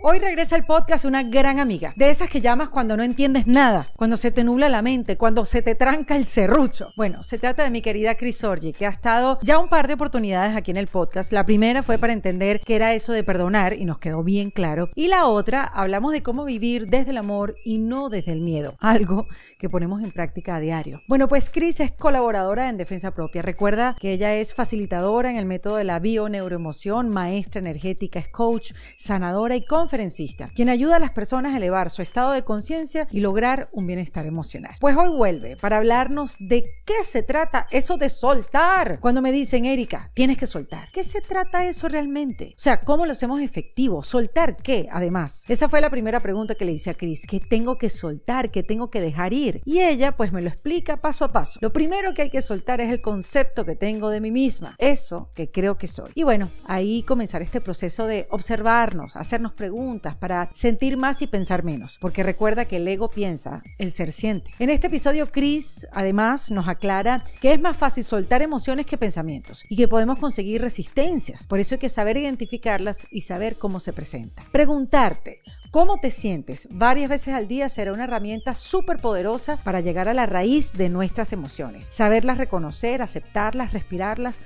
Hoy regresa al podcast una gran amiga, de esas que llamas cuando no entiendes nada, cuando se te nubla la mente, cuando se te tranca el serrucho. Bueno, se trata de mi querida Cris Orgi, que ha estado ya un par de oportunidades aquí en el podcast. La primera fue para entender qué era eso de perdonar y nos quedó bien claro. Y la otra, hablamos de cómo vivir desde el amor y no desde el miedo, algo que ponemos en práctica a diario. Bueno, pues Cris es colaboradora en Defensa Propia. Recuerda que ella es facilitadora en el método de la bio maestra energética, es coach, sanadora y con conferencista, quien ayuda a las personas a elevar su estado de conciencia y lograr un bienestar emocional. Pues hoy vuelve para hablarnos de qué se trata eso de soltar. Cuando me dicen, Erika, tienes que soltar. ¿Qué se trata eso realmente? O sea, ¿cómo lo hacemos efectivo? ¿Soltar qué? Además, esa fue la primera pregunta que le hice a Chris. ¿Qué tengo que soltar? ¿Qué tengo que dejar ir? Y ella pues me lo explica paso a paso. Lo primero que hay que soltar es el concepto que tengo de mí misma, eso que creo que soy. Y bueno, ahí comenzar este proceso de observarnos, hacernos preguntas para sentir más y pensar menos, porque recuerda que el ego piensa, el ser siente. En este episodio, Chris además nos aclara que es más fácil soltar emociones que pensamientos y que podemos conseguir resistencias. Por eso hay que saber identificarlas y saber cómo se presenta. Preguntarte, cómo te sientes varias veces al día será una herramienta súper poderosa para llegar a la raíz de nuestras emociones, saberlas reconocer, aceptarlas, respirarlas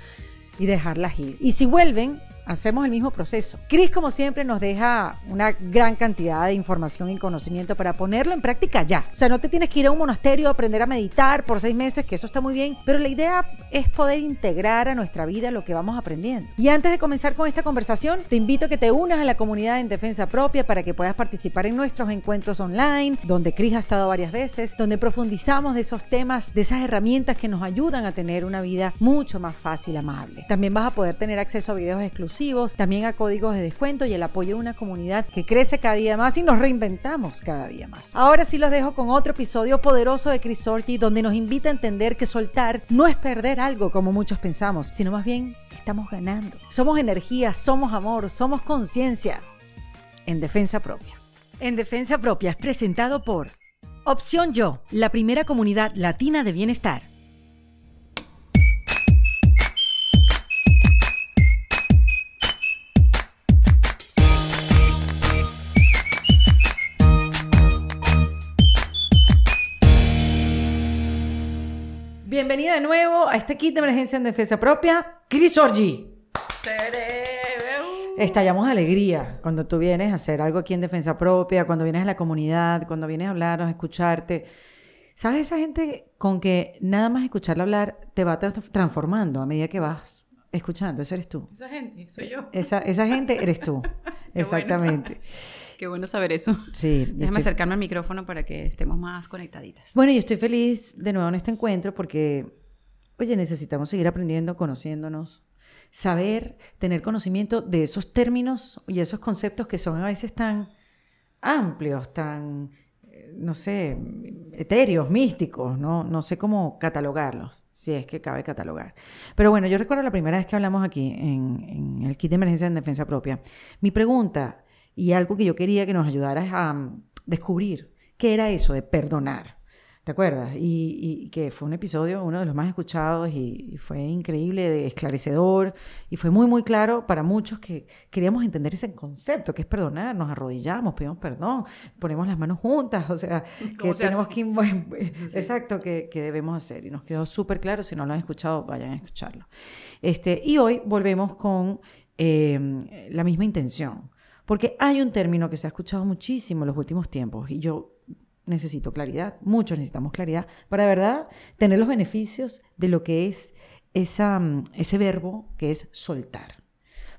y dejarlas ir. Y si vuelven, hacemos el mismo proceso. Chris, como siempre, nos deja una gran cantidad de información y conocimiento para ponerlo en práctica ya. O sea, no te tienes que ir a un monasterio a aprender a meditar por seis meses, que eso está muy bien, pero la idea es poder integrar a nuestra vida lo que vamos aprendiendo. Y antes de comenzar con esta conversación, te invito a que te unas a la comunidad en defensa propia para que puedas participar en nuestros encuentros online, donde Chris ha estado varias veces, donde profundizamos de esos temas, de esas herramientas que nos ayudan a tener una vida mucho más fácil, y amable. También vas a poder tener acceso a videos exclusivos también a códigos de descuento y el apoyo de una comunidad que crece cada día más y nos reinventamos cada día más. Ahora sí los dejo con otro episodio poderoso de Chris Orgy donde nos invita a entender que soltar no es perder algo como muchos pensamos, sino más bien estamos ganando. Somos energía, somos amor, somos conciencia en defensa propia. En defensa propia es presentado por Opción Yo, la primera comunidad latina de bienestar. Bienvenida de nuevo a este kit de emergencia en defensa propia, Chris Orgi. Estallamos de alegría cuando tú vienes a hacer algo aquí en defensa propia, cuando vienes a la comunidad, cuando vienes a hablar, a escucharte. ¿Sabes esa gente con que nada más escucharla hablar te va transformando a medida que vas escuchando? Ese eres tú. Esa gente, soy yo. Esa, gente eres tú. Exactamente. Qué bueno saber eso. Sí. Déjame acercarme al micrófono para que estemos más conectaditas. Bueno, yo estoy feliz de nuevo en este encuentro porque, oye, necesitamos seguir aprendiendo, conociéndonos, saber, tener conocimiento de esos términos y esos conceptos que son a veces tan amplios, tan, eh, no sé, etéreos, místicos, ¿no? no sé cómo catalogarlos, si es que cabe catalogar. Pero bueno, yo recuerdo la primera vez que hablamos aquí en, en el kit de emergencia en defensa propia. Mi pregunta y algo que yo quería que nos ayudaras a mm, descubrir, ¿qué era eso de perdonar? ¿Te acuerdas? Y, que fue un episodio, uno de los más escuchados, y, fue increíble, de esclarecedor, y fue muy, muy claro para muchos que queríamos entender ese concepto, que es perdonar, nos arrodillamos, pedimos perdón, ponemos las manos juntas, o sea, que tenemos que... Exacto, que, debemos hacer. Y nos quedó súper claro, si no lo han escuchado, vayan a escucharlo. Este, y hoy volvemos con em, la misma intención porque hay un término que se ha escuchado muchísimo en los últimos tiempos y yo necesito claridad, muchos necesitamos claridad para, de verdad, tener los beneficios de lo que es mm, ese verbo que es soltar.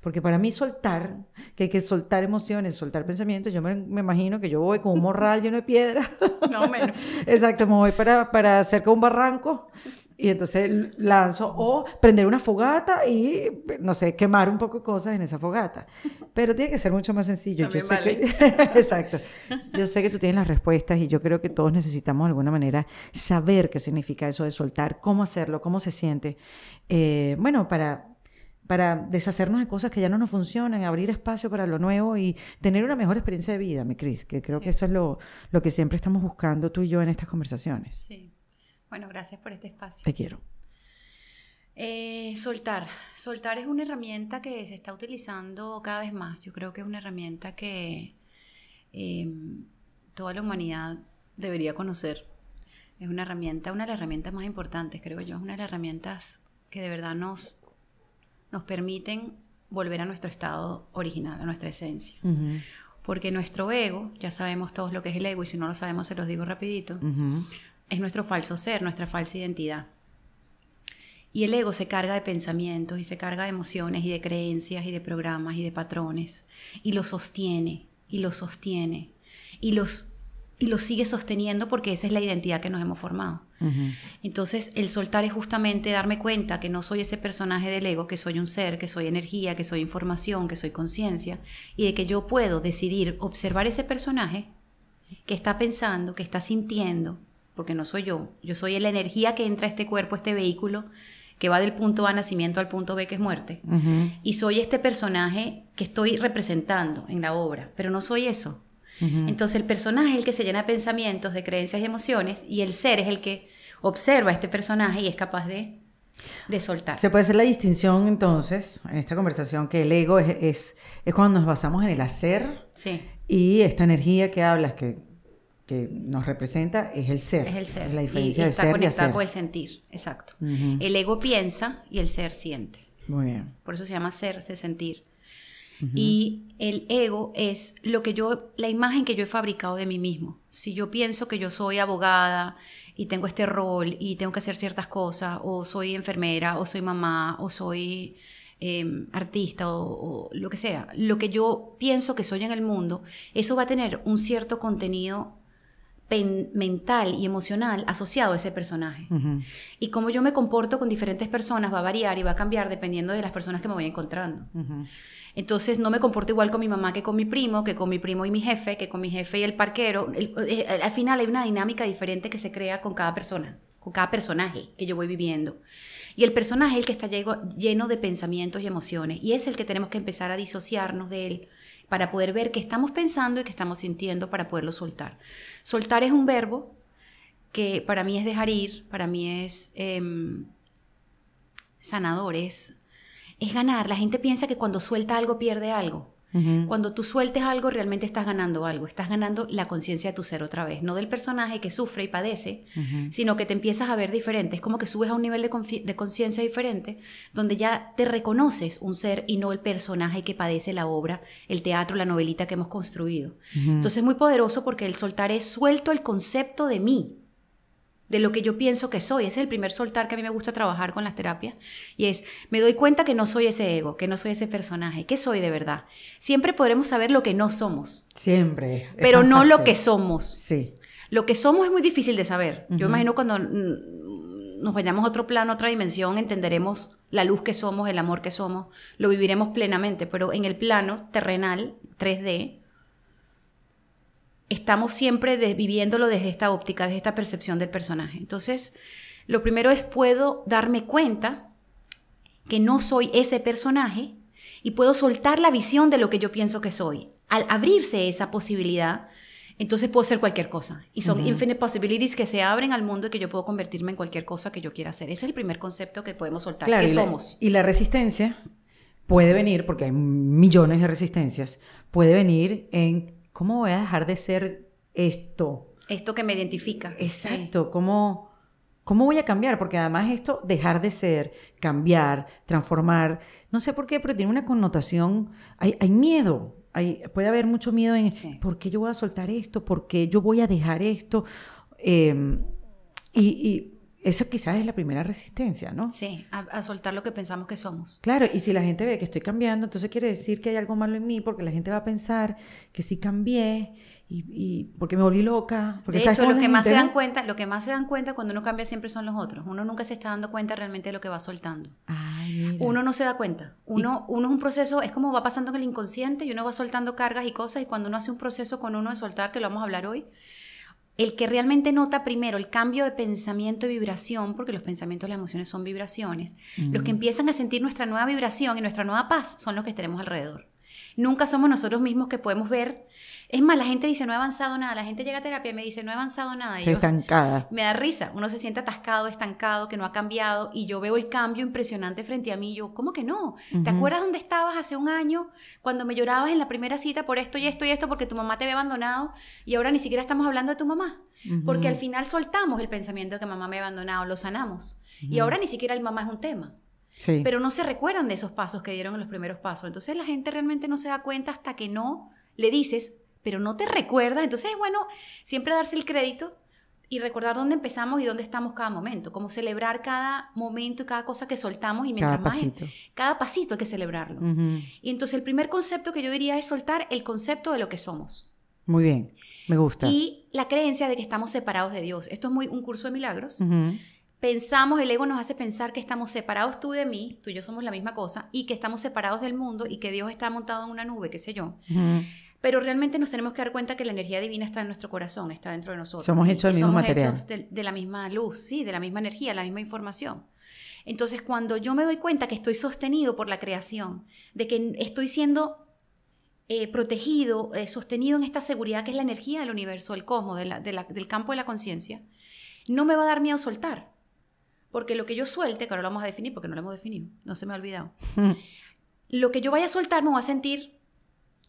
Porque para mí soltar, que hay que soltar emociones, soltar pensamientos, yo me, me imagino que yo voy con un morral lleno de piedra. No menos. Exacto, me voy para, para cerca de un barranco y entonces lanzo o prender una fogata y, no sé, quemar un poco de cosas en esa fogata. Pero tiene que ser mucho más sencillo. yo sé que, exacto. Yo sé que tú tienes las respuestas y yo creo que todos necesitamos de alguna manera saber qué significa eso de soltar, cómo hacerlo, cómo se siente. Eh, bueno, para para deshacernos de cosas que ya no nos funcionan, abrir espacio para lo nuevo y tener una mejor experiencia de vida, mi Cris, que creo que eso es lo, que siempre estamos buscando tú y yo en estas conversaciones. Sí. Bueno, gracias por este espacio. Te quiero. Eh, soltar. Soltar es una herramienta que se está utilizando cada vez más. Yo creo que es una herramienta que eh, toda la humanidad debería conocer. Es una herramienta, una de las herramientas más importantes, creo yo. Es una de las herramientas que de verdad nos, nos permiten volver a nuestro estado original, a nuestra esencia. Porque nuestro ego, ya sabemos todos lo que es el ego y si no lo sabemos se los digo rapidito, es nuestro falso ser, nuestra falsa identidad. Y el ego se carga de pensamientos y se carga de emociones y de creencias y de programas y de patrones y lo sostiene y lo sostiene y los y lo sigue sosteniendo porque esa es la identidad que nos hemos formado. Entonces, el soltar es justamente darme cuenta que no soy ese personaje del ego, que soy un ser, que soy energía, que soy información, que soy conciencia, y de que yo puedo decidir observar ese personaje que está pensando, que está sintiendo, porque no soy yo, yo soy la energía que entra a este cuerpo, a este vehículo, que va del punto A nacimiento al punto B que es muerte. Y soy este personaje que estoy representando en la obra, pero no soy eso. Entonces el personaje es el que se llena de pensamientos, de creencias y emociones, y el ser es el que observa a este personaje y es capaz de, de soltar. Se puede hacer la distinción entonces en esta conversación que el ego es, cuando nos basamos en el hacer y esta energía que hablas que, nos representa es el ser. Es el ser. la diferencia de el sentir, exacto. El ego piensa y el ser siente. Muy bien. Por eso se llama ser, de sentir. Y el ego es lo que yo, la imagen que yo he fabricado de mí mismo. Si yo pienso que yo soy abogada, y tengo este rol y tengo que hacer ciertas cosas, o soy enfermera, o soy mamá, o soy em, artista, o, lo que sea, lo que yo pienso que soy en el mundo, eso va a tener un cierto contenido mental y emocional asociado a ese personaje. Y cómo yo me comporto con diferentes personas va a variar y va a cambiar dependiendo de las personas que me voy encontrando. Entonces no me comporto igual con mi mamá que con mi primo, que con mi primo y mi jefe, que con mi jefe y el parquero. Eh, al final hay una dinámica diferente que se crea con cada persona, con cada personaje que yo voy viviendo. Y el personaje es el que está lleno de pensamientos y emociones. Y es el que tenemos que empezar a disociarnos de él para poder ver qué estamos pensando y qué estamos sintiendo para poderlo soltar. Soltar es un verbo que para mí es dejar ir, para mí es eh, sanador, es es ganar. La gente piensa que cuando suelta algo pierde algo. Cuando tú sueltes algo, realmente estás ganando algo. Estás ganando la conciencia de tu ser otra vez. No del personaje que sufre y padece, sino que te empiezas a ver diferente. Es como que subes a un nivel de conciencia diferente, donde ya te reconoces un ser y no el personaje que padece la obra, el teatro, la novelita que hemos construido. Entonces es muy poderoso porque el soltar es suelto el concepto de mí de lo que yo pienso que soy. es el primer soltar que a mí me gusta trabajar con las terapias. Y es, me doy cuenta que no soy ese ego, que no soy ese personaje, que soy de verdad. Siempre podremos saber lo que no somos. Siempre. Pero no lo que somos. Sí. Lo que somos es muy difícil de saber. Yo imagino cuando nos vayamos a otro plano, otra dimensión, entenderemos la luz que somos, el amor que somos, lo viviremos plenamente, pero en el plano terrenal, 3D, estamos siempre viviéndolo desde esta óptica, desde esta percepción del personaje. Entonces, lo primero es puedo darme cuenta que no soy ese personaje y puedo soltar la visión de lo que yo pienso que soy. Al abrirse esa posibilidad, entonces puedo ser cualquier cosa. Y son infinitas posibilidades infinite possibilities que se abren al mundo y que yo puedo convertirme en cualquier cosa que yo quiera hacer. Ese es el primer concepto que podemos soltar, que somos. y la resistencia puede venir, porque hay millones de resistencias, puede venir en ¿cómo voy a dejar de ser esto? Esto que me identifica. Exacto, ¿cómo, voy a cambiar? Porque además esto, dejar de ser, cambiar, transformar, no sé por qué, pero tiene una connotación, hay, miedo, puede haber mucho miedo en, ¿por qué yo voy a soltar esto? ¿Por qué yo voy a dejar esto? Em, y eso quizás es la primera resistencia, ¿no? Sí, a, soltar lo que pensamos que somos. Claro, y si la gente ve que estoy cambiando, entonces quiere decir que hay algo malo en mí, porque la gente va a pensar que sí cambié y, porque me volví loca. Porque, de lo que más se dan cuenta, lo que más se dan cuenta cuando uno cambia siempre son los otros. Uno nunca se está dando cuenta realmente de lo que va soltando. Ay, uno no se da cuenta. Uno, uno es un proceso, es como va pasando en el inconsciente y uno va soltando cargas y cosas y cuando uno hace un proceso con uno de soltar, que lo vamos a hablar hoy el que realmente nota primero el cambio de pensamiento y vibración, porque los pensamientos y las emociones son vibraciones, los que mm. empiezan a sentir nuestra nueva vibración y nuestra nueva paz son los que tenemos alrededor. Nunca somos nosotros mismos que podemos ver es más, la gente dice, no he avanzado nada. La gente llega a terapia y me dice, no he avanzado nada. estancada. Me da risa. Uno se siente atascado, estancado, que no ha cambiado. Y yo veo el cambio impresionante frente a mí. Yo, ¿cómo que no? ¿Te acuerdas dónde estabas hace un año cuando me llorabas en la primera cita por esto y esto y esto porque tu mamá te había abandonado y ahora ni siquiera estamos hablando de tu mamá? Porque al final soltamos el pensamiento de que mamá me ha abandonado, lo sanamos. Y ahora ni siquiera el mamá es un tema. Sí. Pero no se recuerdan de esos pasos que dieron los primeros pasos. Entonces la gente realmente no se da cuenta hasta que no le dices, pero no te recuerda, Entonces es bueno siempre darse el crédito y recordar dónde empezamos y dónde estamos cada momento, como celebrar cada momento y cada cosa que soltamos y mientras cada pasito. cada pasito hay que celebrarlo. Y entonces el primer concepto que yo diría es soltar el concepto de lo que somos. Muy bien, me gusta. Y la creencia de que estamos separados de Dios. Esto es muy un curso de milagros. Pensamos, el ego nos hace pensar que estamos separados tú de mí, tú y yo somos la misma cosa, y que estamos separados del mundo y que Dios está montado en una nube, qué sé yo. Pero realmente nos tenemos que dar cuenta que la energía divina está en nuestro corazón, está dentro de nosotros. Somos hechos del mismo somos Hechos de, la misma luz, sí, de la misma energía, la misma información. Entonces, cuando yo me doy cuenta que estoy sostenido por la creación, de que estoy siendo eh, protegido, eh, sostenido en esta seguridad que es la energía del universo, el cosmos, del campo de la conciencia, no me va a dar miedo soltar. Porque lo que yo suelte, que ahora lo vamos a definir porque no lo hemos definido, no se me ha olvidado. lo que yo vaya a soltar me va a sentir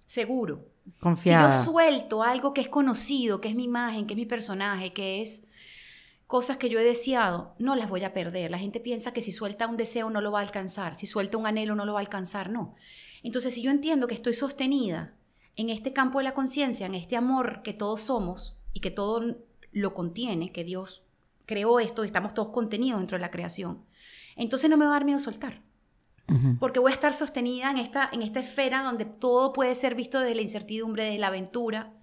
seguro si yo suelto algo que es conocido, que es mi imagen, que es mi personaje, que es cosas que yo he deseado, no las voy a perder. La gente piensa que si suelta un deseo no lo va a alcanzar, si suelta un anhelo no lo va a alcanzar, no. Entonces, si yo entiendo que estoy sostenida en este campo de la conciencia, en este amor que todos somos y que todo lo contiene, que Dios creó esto y estamos todos contenidos dentro de la creación, entonces no me va a dar miedo soltar porque voy a estar sostenida en esta, en esta esfera donde todo puede ser visto desde la incertidumbre, desde la aventura.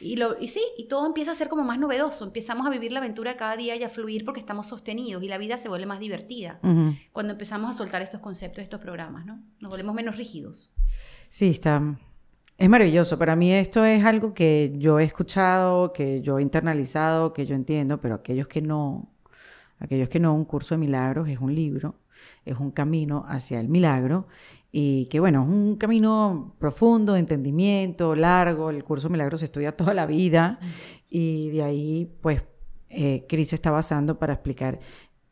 Y, lo, y sí, y todo empieza a ser como más novedoso, empezamos a vivir la aventura cada día y a fluir porque estamos sostenidos y la vida se vuelve más divertida cuando empezamos a soltar estos conceptos, estos programas, ¿no? Nos volvemos menos rígidos. Sí, está, es maravilloso. Para mí esto es algo que yo he escuchado, que yo he internalizado, que yo entiendo, pero aquellos que no, Aquellos que no, un curso de milagros es un libro, es un camino hacia el milagro y que bueno, es un camino profundo de entendimiento, largo, el curso de milagros se estudia toda la vida y de ahí pues Chris eh, Cris está basando para explicar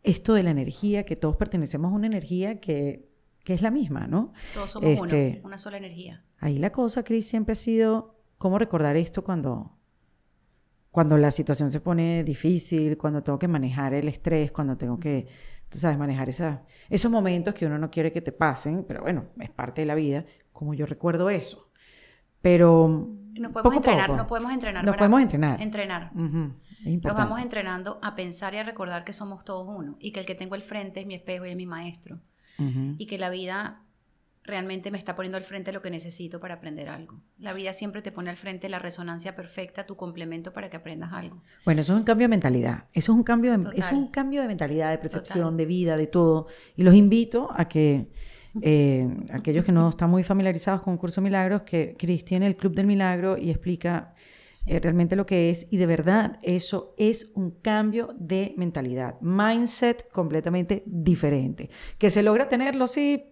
esto de la energía, que todos pertenecemos a una energía que, que es la misma, ¿no? Todos somos uno, este, una sola energía. Ahí la cosa, Cris, siempre ha sido cómo recordar esto cuando cuando la situación se pone difícil, cuando tengo que manejar el estrés, cuando tengo que, tú sabes, manejar esa, esos momentos que uno no quiere que te pasen, pero bueno, es parte de la vida, como yo recuerdo eso. Pero... No podemos entrenar, no podemos entrenar. No podemos entrenar. Entrenar. Nos vamos entrenando a pensar y a recordar que somos todos uno y que el que tengo al frente es mi espejo y es mi maestro. Y que la vida realmente me está poniendo al frente lo que necesito para aprender algo. La vida siempre te pone al frente la resonancia perfecta, tu complemento para que aprendas algo. Bueno, eso es un cambio de mentalidad, eso es un cambio de, es un cambio de mentalidad, de percepción, de vida, de todo. Y los invito a que eh, aquellos que no están muy familiarizados con Curso Milagros, que Cris el Club del Milagro y explica eh, realmente lo que es. Y de verdad, eso es un cambio de mentalidad, mindset completamente diferente. Que se logra tenerlo, sí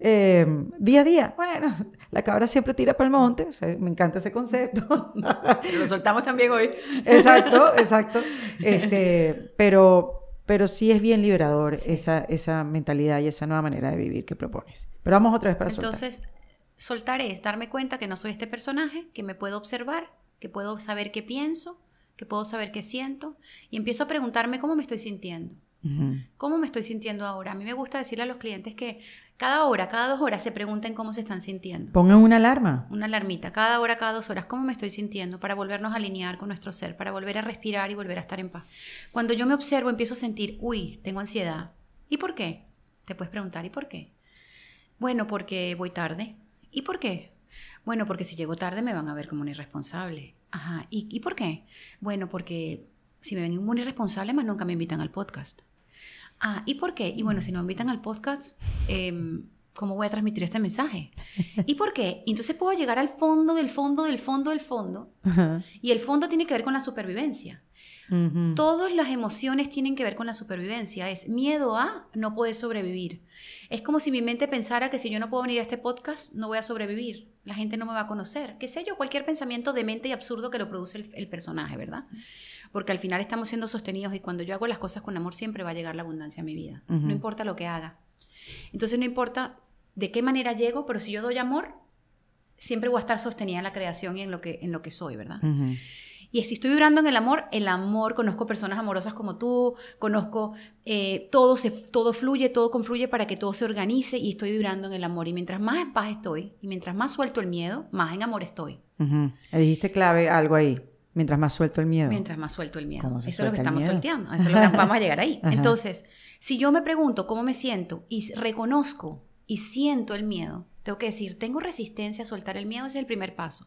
Em, día a día. Bueno, la cabra siempre tira para el monte, me encanta ese concepto. Lo soltamos también hoy. Exacto, exacto. Este, pero, pero sí es bien liberador esa, esa mentalidad y esa nueva manera de vivir que propones. Pero vamos otra vez para soltar. Entonces, soltar es darme cuenta que no soy este personaje, que me puedo observar, que puedo saber qué pienso, que puedo saber qué siento, y empiezo a preguntarme cómo me estoy sintiendo. ¿Cómo me estoy sintiendo ahora? A mí me gusta decirle a los clientes que cada hora, cada dos horas se pregunten cómo se están sintiendo. Pongan una alarma. Una alarmita, cada hora, cada dos horas, cómo me estoy sintiendo para volvernos a alinear con nuestro ser, para volver a respirar y volver a estar en paz. Cuando yo me observo empiezo a sentir, uy, tengo ansiedad. ¿Y por qué? Te puedes preguntar, ¿y por qué? Bueno, porque voy tarde. ¿Y por qué? Bueno, porque si llego tarde me van a ver como un irresponsable. Ajá, ¿y, por qué? Bueno, porque si me ven como un irresponsable, más nunca me invitan al podcast. Ah, ¿y por qué? Y bueno, si nos invitan al podcast, em, ¿cómo voy a transmitir este mensaje? ¿Y por qué? entonces puedo llegar al fondo del fondo del fondo del fondo. Y el fondo tiene que ver con la supervivencia. Todas las emociones tienen que ver con la supervivencia. Es miedo a no poder sobrevivir. Es como si mi mente pensara que si yo no puedo venir a este podcast, no voy a sobrevivir la gente no me va a conocer. ¿Qué sé yo? Cualquier pensamiento demente y absurdo que lo produce el, personaje, ¿verdad? Porque al final estamos siendo sostenidos y cuando yo hago las cosas con amor siempre va a llegar la abundancia a mi vida. No importa lo que haga. Entonces no importa de qué manera llego, pero si yo doy amor, siempre voy a estar sostenida en la creación y en lo que, en lo que soy, ¿verdad? Y si estoy vibrando en el amor, el amor, conozco personas amorosas como tú, conozco, eh, todo, se, todo fluye, todo confluye para que todo se organice y estoy vibrando en el amor. Y mientras más en paz estoy y mientras más suelto el miedo, más en amor estoy. Dijiste clave algo ahí. Mientras más suelto el miedo. Mientras más suelto el miedo. Eso es lo que estamos solteando. Eso es lo que vamos a llegar ahí. Entonces, si yo me pregunto cómo me siento y reconozco y siento el miedo, tengo que decir, tengo resistencia a soltar el miedo, ese es el primer paso.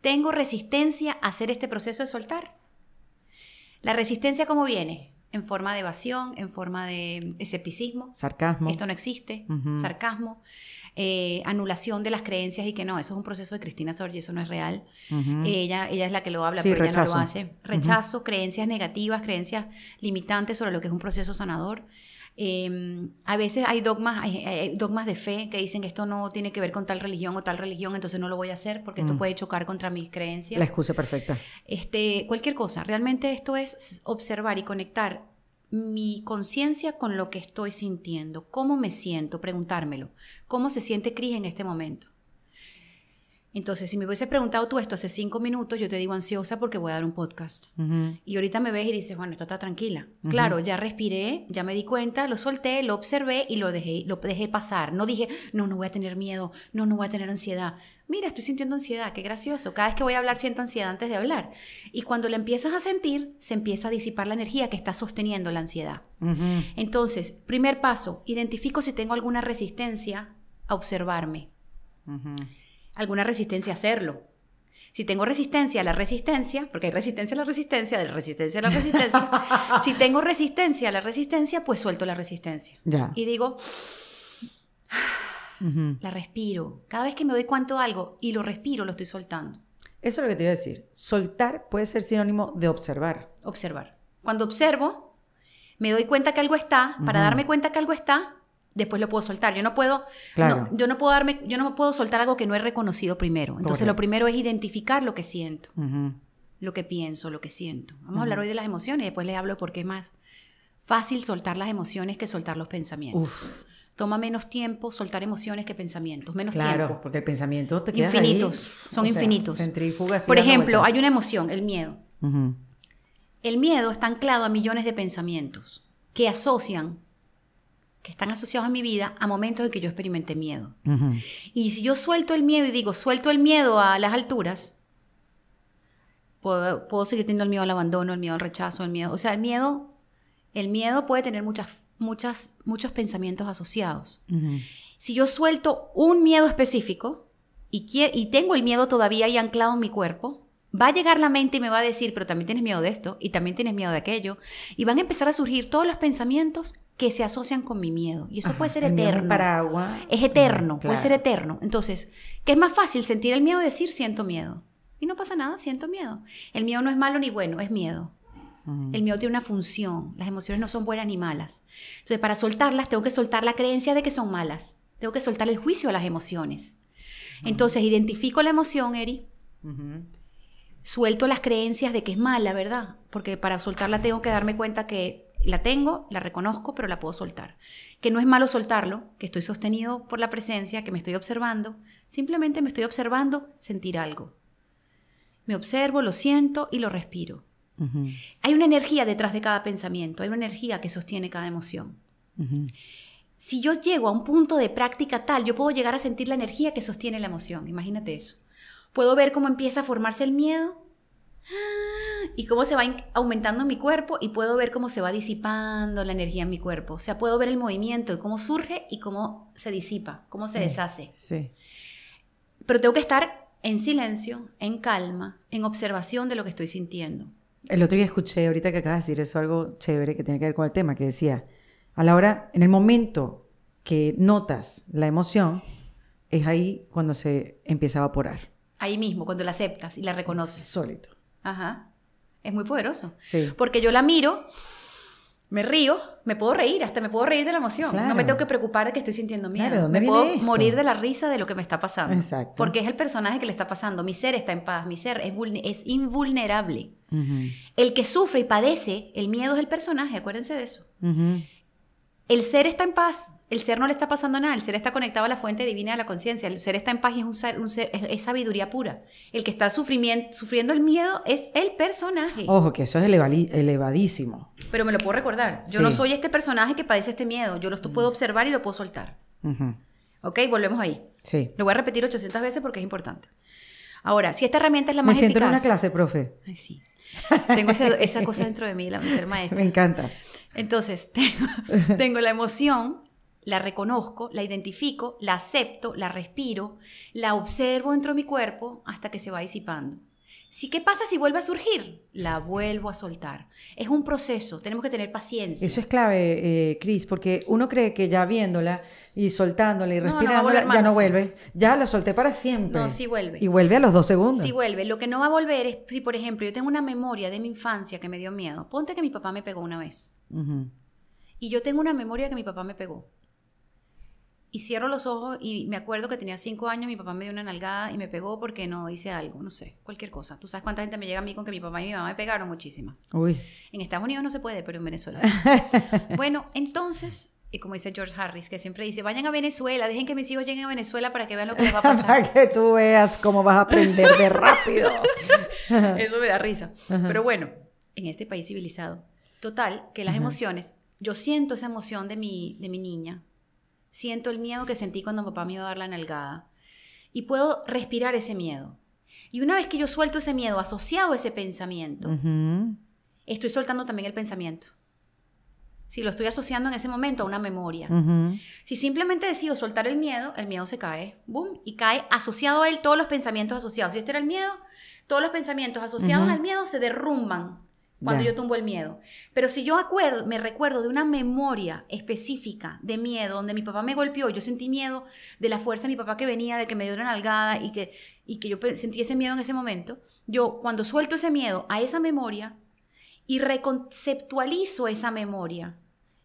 Tengo resistencia a hacer este proceso de soltar. La resistencia cómo viene? En forma de evasión, en forma de escepticismo. Sarcasmo. Esto no existe. Sarcasmo. Eh, anulación de las creencias y que no, eso es un proceso de Cristina y eso no es real. ella, ella es la que lo habla, pero ella no lo hace. Rechazo, creencias negativas, creencias limitantes sobre lo que es un proceso sanador. Em, a veces hay dogmas, dogmas de fe que dicen que esto no tiene que ver con tal religión o tal religión, entonces no lo voy a hacer porque esto mm. puede chocar contra mis creencias. La excusa perfecta. Este, cualquier cosa. Realmente esto es observar y conectar mi conciencia con lo que estoy sintiendo, cómo me siento, preguntármelo, cómo se siente Cris en este momento. Entonces, si me hubiese preguntado tú esto hace cinco minutos, yo te digo ansiosa porque voy a dar un podcast. Y ahorita me ves y dices, bueno, esta está tranquila. Claro, ya respiré, ya me di cuenta, lo solté, lo observé y lo dejé, lo dejé pasar. No dije, no, no voy a tener miedo, no, no voy a tener ansiedad. Mira, estoy sintiendo ansiedad, qué gracioso. Cada vez que voy a hablar siento ansiedad antes de hablar. Y cuando la empiezas a sentir, se empieza a disipar la energía que está sosteniendo la ansiedad. Entonces, primer paso, identifico si tengo alguna resistencia a observarme alguna resistencia a hacerlo. Si tengo resistencia a la resistencia, porque hay resistencia a la resistencia, de la resistencia a la resistencia, si tengo resistencia a la resistencia, pues suelto la resistencia. Y digo, la respiro. Cada vez que me doy cuanto algo y lo respiro, lo estoy soltando. Eso es lo que te iba a decir. Soltar puede ser sinónimo de observar. Observar. Cuando observo, me doy cuenta que algo está, para darme cuenta que algo está, después lo puedo soltar. Yo no puedo, yo no puedo darme, yo no puedo soltar algo que no he reconocido primero. Entonces lo primero es identificar lo que siento, lo que pienso, lo que siento. Vamos a hablar hoy de las emociones y después les hablo por qué más fácil soltar las emociones que soltar los pensamientos. Toma menos tiempo soltar emociones que pensamientos, menos tiempo. porque el pensamiento te queda infinitos, son infinitos. Por ejemplo, hay una emoción, el miedo. El miedo está anclado a millones de pensamientos que asocian que están asociados a mi vida a momentos en que yo experimenté miedo. Y si yo suelto el miedo y digo, suelto el miedo a las alturas, puedo, puedo, seguir teniendo el miedo al abandono, el miedo al rechazo, el miedo. O sea, el miedo, el miedo puede tener muchas, muchas, muchos pensamientos asociados. Si yo suelto un miedo específico y, y tengo el miedo todavía ahí anclado en mi cuerpo, va a llegar la mente y me va a decir, pero también tienes miedo de esto, y también tienes miedo de aquello, y van a empezar a surgir todos los pensamientos que se asocian con mi miedo. Y eso puede ser eterno. Es eterno, puede ser eterno. Entonces, ¿qué es más fácil? Sentir el miedo y decir siento miedo. Y no pasa nada, siento miedo. El miedo no es malo ni bueno, es miedo. El miedo tiene una función. Las emociones no son buenas ni malas. Entonces, para soltarlas, tengo que soltar la creencia de que son malas. Tengo que soltar el juicio a las emociones. Entonces, identifico la emoción, Eri suelto las creencias de que es mala, ¿verdad? Porque para soltarla tengo que darme cuenta que la tengo, la reconozco, pero la puedo soltar. Que no es malo soltarlo, que estoy sostenido por la presencia, que me estoy observando. Simplemente me estoy observando sentir algo. Me observo, lo siento y lo respiro. Hay una energía detrás de cada pensamiento, hay una energía que sostiene cada emoción. Si yo llego a un punto de práctica tal, yo puedo llegar a sentir la energía que sostiene la emoción. Imagínate eso. Puedo ver cómo empieza a formarse el miedo y cómo se va aumentando mi cuerpo y puedo ver cómo se va disipando la energía en mi cuerpo. O sea, puedo ver el movimiento, cómo surge y cómo se disipa, cómo se deshace. Sí. Pero tengo que estar en silencio, en calma, en observación de lo que estoy sintiendo. El otro día escuché, ahorita que acabas de decir eso, algo chévere que tiene que ver con el tema, que decía, a la hora, en el momento que notas la emoción, es ahí cuando se empieza a evaporar. Ahí mismo, cuando la aceptas y la reconoces. Sólito. Ajá. Es muy poderoso. Porque yo la miro, me río, me puedo reír, hasta me puedo reír de la emoción. No me tengo que preocupar de que estoy sintiendo miedo. me puedo morir de la risa de lo que me está pasando. Porque es el personaje que le está pasando. Mi ser está en paz, mi ser es, invulnerable. El que sufre y padece el miedo es el personaje, acuérdense de eso. El ser está en paz, el ser no le está pasando nada, el ser está conectado a la fuente divina de la conciencia, el ser está en paz y es, sabiduría pura. El que está sufriendo el miedo es el personaje. Ojo, que eso es elevadísimo. Pero me lo puedo recordar. Yo no soy este personaje que padece este miedo, yo lo puedo mm. observar y lo puedo soltar. Ok, volvemos ahí. Sí. Lo voy a repetir 800 veces porque es importante. Ahora, si esta herramienta es la más eficaz... Me siento una clase, profe. Ay, sí. Tengo esa, cosa dentro de mí, la ser maestra. Me encanta. Entonces, tengo la emoción, la reconozco, la identifico, la acepto, la respiro, la observo dentro de mi cuerpo hasta que se va disipando. Si ¿Qué pasa si vuelve a surgir? La vuelvo a soltar. Es un proceso, tenemos que tener paciencia. Eso es clave, eh, Cris, porque uno cree que ya viéndola y soltándola y respirándola, ya no vuelve. Ya la solté para siempre. No, sí vuelve. Y vuelve a los dos segundos. Sí vuelve. Lo que no va a volver es, si por ejemplo yo tengo una memoria de mi infancia que me dio miedo, ponte que mi papá me pegó una vez. Y yo tengo una memoria que mi papá me pegó y cierro los ojos y me acuerdo que tenía cinco años, mi papá me dio una nalgada y me pegó porque no hice algo, no sé, cualquier cosa. Tú sabes cuánta gente me llega a mí con que mi papá y mi mamá me pegaron muchísimas. Uy. En Estados Unidos no se puede, pero en Venezuela. bueno, entonces, y como dice George Harris, que siempre dice, vayan a Venezuela, dejen que mis hijos lleguen a Venezuela para que vean lo que les va a pasar. para que tú veas cómo vas a aprender de rápido. Eso me da risa. Pero bueno, en este país civilizado. Total, que las emociones, yo siento esa emoción de mi, de mi niña, Siento el miedo que sentí cuando papá me iba a dar la nalgada. Y puedo respirar ese miedo. Y una vez que yo suelto ese miedo asociado a ese pensamiento, estoy soltando también el pensamiento. Si lo estoy asociando en ese momento a una memoria. Si simplemente decido soltar el miedo, el miedo se cae, boom, y cae asociado a él todos los pensamientos asociados. Si este era el miedo, todos los pensamientos asociados al miedo se derrumban cuando yo tumbo el miedo. Pero si yo acuerdo, me recuerdo de una memoria específica de miedo, donde mi papá me golpeó, yo sentí miedo de la fuerza de mi papá que venía, de que me dio una nalgada y que, y que yo sentí ese miedo en ese momento, yo cuando suelto ese miedo a esa memoria y reconceptualizo esa memoria,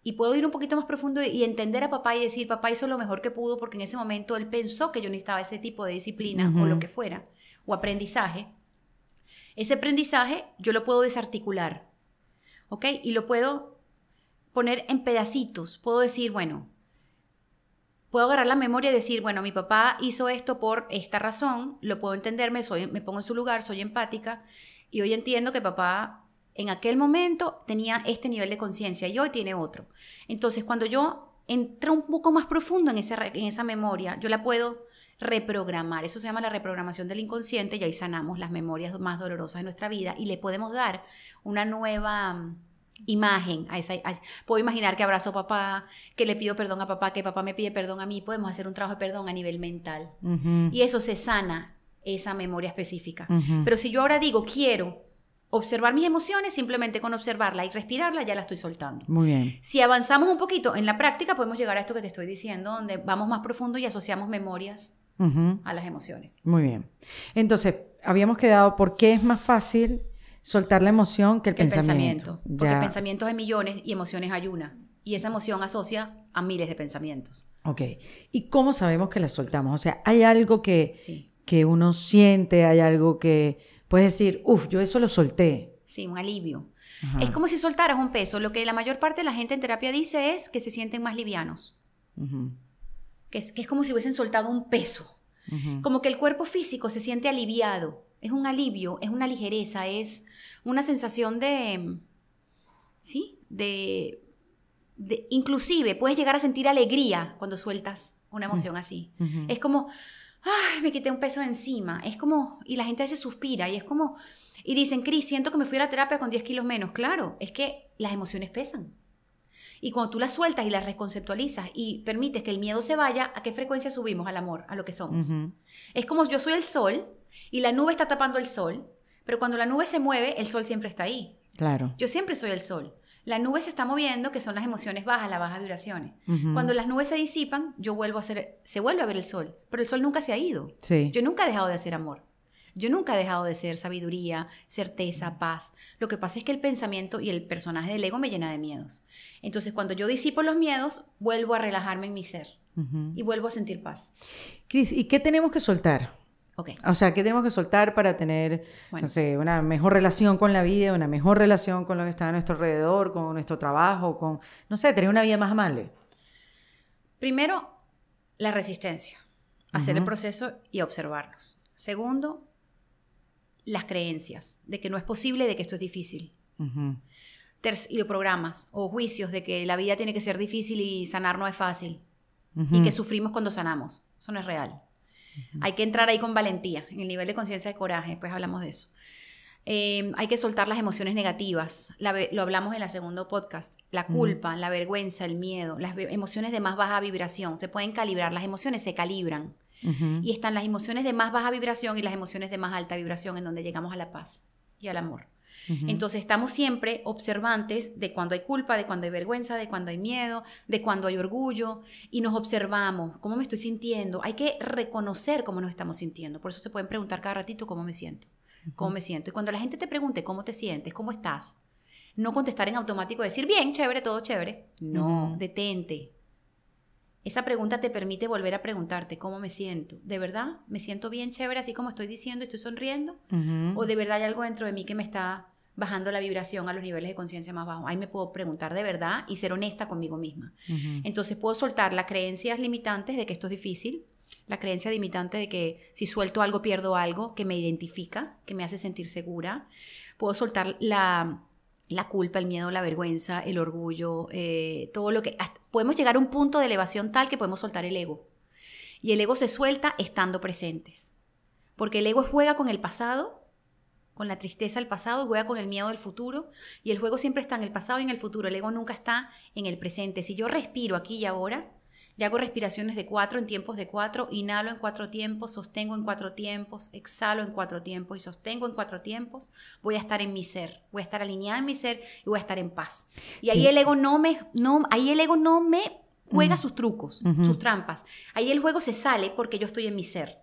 y puedo ir un poquito más profundo y entender a papá y decir, papá hizo lo mejor que pudo porque en ese momento él pensó que yo necesitaba ese tipo de disciplina o lo que fuera, o aprendizaje, ese aprendizaje yo lo puedo desarticular, ¿ok? Y lo puedo poner en pedacitos. Puedo decir, bueno, puedo agarrar la memoria y decir, bueno, mi papá hizo esto por esta razón, lo puedo entenderme, soy, me pongo en su lugar, soy empática, y hoy entiendo que papá en aquel momento tenía este nivel de conciencia y hoy tiene otro. Entonces, cuando yo entro un poco más profundo en esa, en esa memoria, yo la puedo reprogramar. Eso se llama la reprogramación del inconsciente y ahí sanamos las memorias más dolorosas de nuestra vida y le podemos dar una nueva mm, imagen a esa, puedo imaginar que abrazo a papá que le pido perdón a papá que papá me pide perdón a mí podemos hacer un trabajo de perdón a nivel mental y eso se sana esa memoria específica pero si yo ahora digo quiero observar mis emociones simplemente con observarla y respirarla ya la estoy soltando muy bien si avanzamos un poquito en la práctica podemos llegar a esto que te estoy diciendo donde vamos más profundo y asociamos memorias a las emociones. Muy bien. Entonces, habíamos quedado por qué es más fácil soltar la emoción que el, pensamiento. Porque pensamientos hay millones y emociones hay una. Y esa emoción asocia a miles de pensamientos. Ok. ¿Y cómo sabemos que las soltamos? O sea, hay algo que, que uno siente, hay algo que puedes decir, uff, yo eso lo solté. Sí, un alivio. Es como si soltaras un peso. Lo que la mayor parte de la gente en terapia dice es que se sienten más livianos que es, como si hubiesen soltado un peso. Como que el cuerpo físico se siente aliviado, es un alivio, es una ligereza, es una sensación de, ¿sí? De, inclusive puedes llegar a sentir alegría cuando sueltas una mm. emoción así. Es como, ay, me quité un peso encima. Es como, y la gente a veces suspira y es como, y dicen, Cris, siento que me fui a la terapia con 10 kilos menos. Claro, es que las emociones pesan. Y cuando tú las sueltas y las reconceptualizas y permites que el miedo se vaya, ¿a qué frecuencia subimos al amor, a lo que somos? Es como yo soy el sol y la nube está tapando el sol, pero cuando la nube se mueve, el sol siempre está ahí. Claro. Yo siempre soy el sol. La nube se está moviendo, que son las emociones bajas, las bajas vibraciones. Cuando las nubes se disipan, yo vuelvo a ser, se vuelve a ver el sol, pero el sol nunca se ha ido. Sí. Yo nunca he dejado de hacer amor. Yo nunca he dejado de ser sabiduría, certeza, paz. Lo que pasa es que el pensamiento y el personaje del ego me llena de miedos. Entonces, cuando yo disipo los miedos, vuelvo a relajarme en mi ser y vuelvo a sentir paz. Cris, ¿y qué tenemos que soltar? Okay. O sea, ¿qué tenemos que soltar para tener, no sé, una mejor relación con la vida, una mejor relación con lo que está a nuestro alrededor, con nuestro trabajo, con, no sé, tener una vida más amable? Primero, la resistencia, hacer el proceso y observarnos. Segundo, las creencias, de que no es posible, de que esto es difícil. y los programas o juicios de que la vida tiene que ser difícil y sanar no es fácil. Y que sufrimos cuando sanamos. Eso no es real. Hay que entrar ahí con valentía, en el nivel de conciencia de coraje, después hablamos de eso. Em, hay que soltar las emociones negativas, lo hablamos en la segundo podcast, la culpa, la vergüenza, el miedo, las emociones de más baja vibración, se pueden calibrar, las emociones se calibran. Y están las emociones de más baja vibración y las emociones de más alta vibración en donde llegamos a la paz y al amor. Entonces estamos siempre observantes de cuando hay culpa, de cuando hay vergüenza, de cuando hay miedo, de cuando hay orgullo y nos observamos, cómo me estoy sintiendo. Hay que reconocer cómo nos estamos sintiendo. Por eso se pueden preguntar cada ratito cómo me siento, cómo me siento. Y cuando la gente te pregunte cómo te sientes, cómo estás, no contestar en automático, decir bien, chévere, todo chévere. No, detente, esa pregunta te permite volver a preguntarte cómo me siento. ¿De verdad? ¿Me siento bien chévere así como estoy diciendo y estoy sonriendo? ¿O de verdad hay algo dentro de mí que me está bajando la vibración a los niveles de conciencia más bajos? Ahí me puedo preguntar de verdad y ser honesta conmigo misma. Entonces puedo soltar las creencias limitantes de que esto es difícil, la creencia limitante de que si suelto algo pierdo algo que me identifica, que me hace sentir segura. Puedo soltar la la culpa, el miedo, la vergüenza, el orgullo, eh, todo lo que... podemos llegar a un punto de elevación tal que podemos soltar el ego. Y el ego se suelta estando presentes. Porque el ego juega con el pasado, con la tristeza del pasado, juega con el miedo del futuro. Y el juego siempre está en el pasado y en el futuro. El ego nunca está en el presente. Si yo respiro aquí y ahora, y hago respiraciones de cuatro en tiempos de cuatro, inhalo en cuatro tiempos, sostengo en cuatro tiempos, exhalo en cuatro tiempos y sostengo en cuatro tiempos, voy a estar en mi ser, voy a estar alineada en mi ser y voy a estar en paz. Y ahí el ego no me, ahí el ego no me juega sus trucos, sus trampas. Ahí el juego se sale porque yo estoy en mi ser.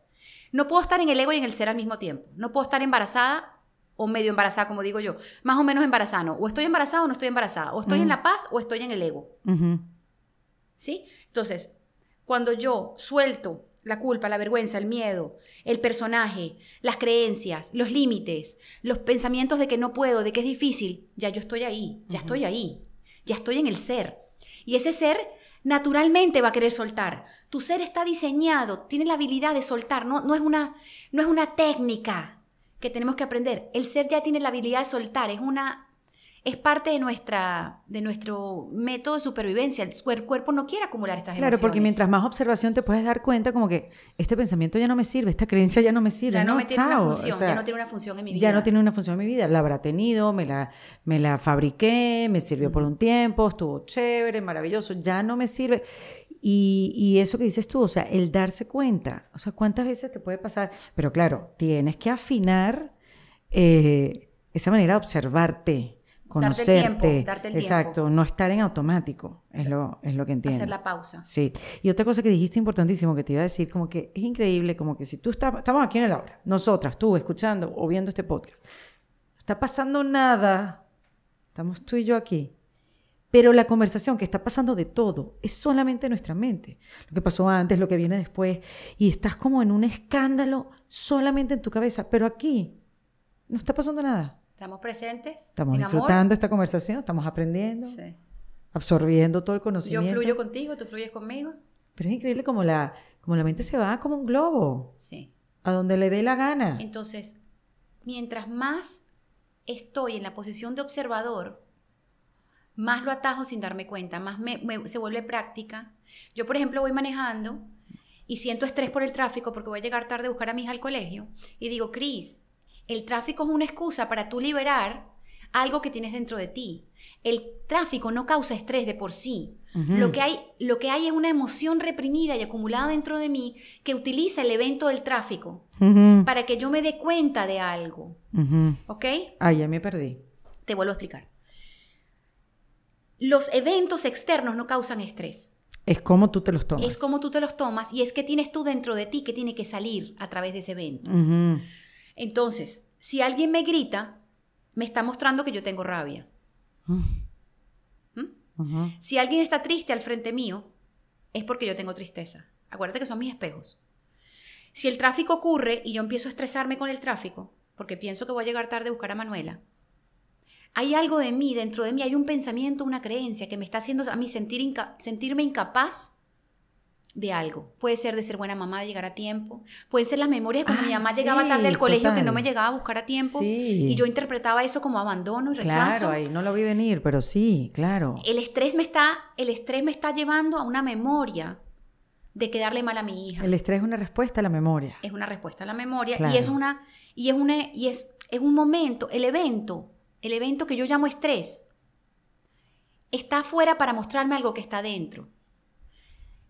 No puedo estar en el ego y en el ser al mismo tiempo. No puedo estar embarazada o medio embarazada, como digo yo. Más o menos embarazada, O estoy embarazada o no estoy embarazada. O estoy en la paz o estoy en el ego. ¿Sí? Entonces, cuando yo suelto la culpa, la vergüenza, el miedo, el personaje, las creencias, los límites, los pensamientos de que no puedo, de que es difícil, ya yo estoy ahí, ya estoy ahí, ya estoy en el ser. Y ese ser naturalmente va a querer soltar. Tu ser está diseñado, tiene la habilidad de soltar, no, no, es, una, no es una técnica que tenemos que aprender. El ser ya tiene la habilidad de soltar, es una es parte de, nuestra, de nuestro método de supervivencia. El cuerpo no quiere acumular estas claro, Claro, porque mientras más observación te puedes dar cuenta como que este pensamiento ya no me sirve, esta creencia ya no me sirve. Ya no, me tiene una función, ya no tiene una función en mi vida. Ya no tiene una función en mi vida. La habrá tenido, me la, me la fabriqué, me sirvió por un tiempo, estuvo chévere, maravilloso, ya no me sirve. Y, eso que dices tú, o sea, el darse cuenta, o sea, cuántas veces te puede pasar, pero claro, tienes que afinar eh, esa manera de observarte conocerte. Darte exacto, no estar en automático, es lo, es lo que entiendo. Hacer la pausa. Sí. Y otra cosa que dijiste importantísimo que te iba a decir, como que es increíble, como que si tú estás, estamos aquí en el aula, nosotras, tú escuchando o viendo este podcast, está pasando nada, estamos tú y yo aquí. Pero la conversación que está pasando de todo es solamente nuestra mente. Lo que pasó antes, lo que viene después. Y estás como en un escándalo solamente en tu cabeza. Pero aquí no está pasando nada. Estamos presentes. Estamos disfrutando esta conversación, estamos aprendiendo, absorbiendo todo el conocimiento. Yo fluyo contigo, tú fluyes conmigo. Pero es increíble como la, como la mente se va como un globo. Sí. A donde le dé la gana. Entonces, mientras más estoy en la posición de observador, más lo atajo sin darme cuenta, más se vuelve práctica. Yo, por ejemplo, voy manejando y siento estrés por el tráfico porque voy a llegar tarde a buscar a mi hija al colegio y digo, Cris, el tráfico es una excusa para tú liberar algo que tienes dentro de ti. El tráfico no causa estrés de por sí. lo, que hay, lo que hay es una emoción reprimida y acumulada dentro de mí que utiliza el evento del tráfico para que yo me dé cuenta de algo. ¿Ok? Ah, ya me perdí. Te vuelvo a explicar. Los eventos externos no causan estrés. Es como tú te los tomas. Es como tú te los tomas y es que tienes tú dentro de ti que tiene que salir a través de ese evento. Entonces, si alguien me grita, me está mostrando que yo tengo rabia. Mm. ¿Mm? Si alguien está triste al frente mío, es porque yo tengo tristeza. Acuérdate que son mis espejos. Si el tráfico ocurre y yo empiezo a estresarme con el tráfico, porque pienso que voy a llegar tarde a buscar a Manuela, hay algo de mí, dentro de mí, hay un pensamiento, una creencia que me está haciendo a mí sentir sentirme incapaz de algo. Puede ser de ser buena mamá, de llegar a tiempo. Pueden ser las memorias de cuando mi ah, mamá llegaba tarde del colegio que no me llegaba a buscar a tiempo. Y yo interpretaba eso como abandono y rechazo. Claro, no lo vi venir, pero sí, claro. El estrés me está, el estrés me está llevando a una memoria de quedarle mal a mi hija. El estrés es una respuesta a la memoria. Es una respuesta a la memoria. Y es una, y es una, y es, es un momento, el evento, el evento que yo llamo estrés, está afuera para mostrarme algo que está dentro.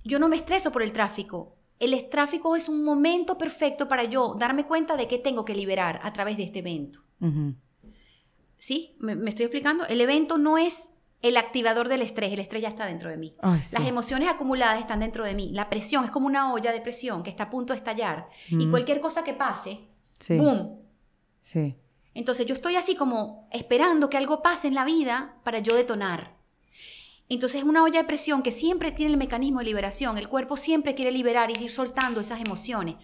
Yo no me estreso por el tráfico. El tráfico es un momento perfecto para yo darme cuenta de qué tengo que liberar a través de este evento. ¿Sí? ¿Me, estoy explicando? El evento no es el activador del estrés, el estrés ya está dentro de mí. Las emociones acumuladas están dentro de mí. La presión es como una olla de presión que está a punto de estallar. Y cualquier cosa que pase, ¡boom! Sí. Entonces yo estoy así como esperando que algo pase en la vida para yo detonar. Entonces es una olla de presión que siempre tiene el mecanismo de liberación. El cuerpo siempre quiere liberar y ir soltando esas emociones.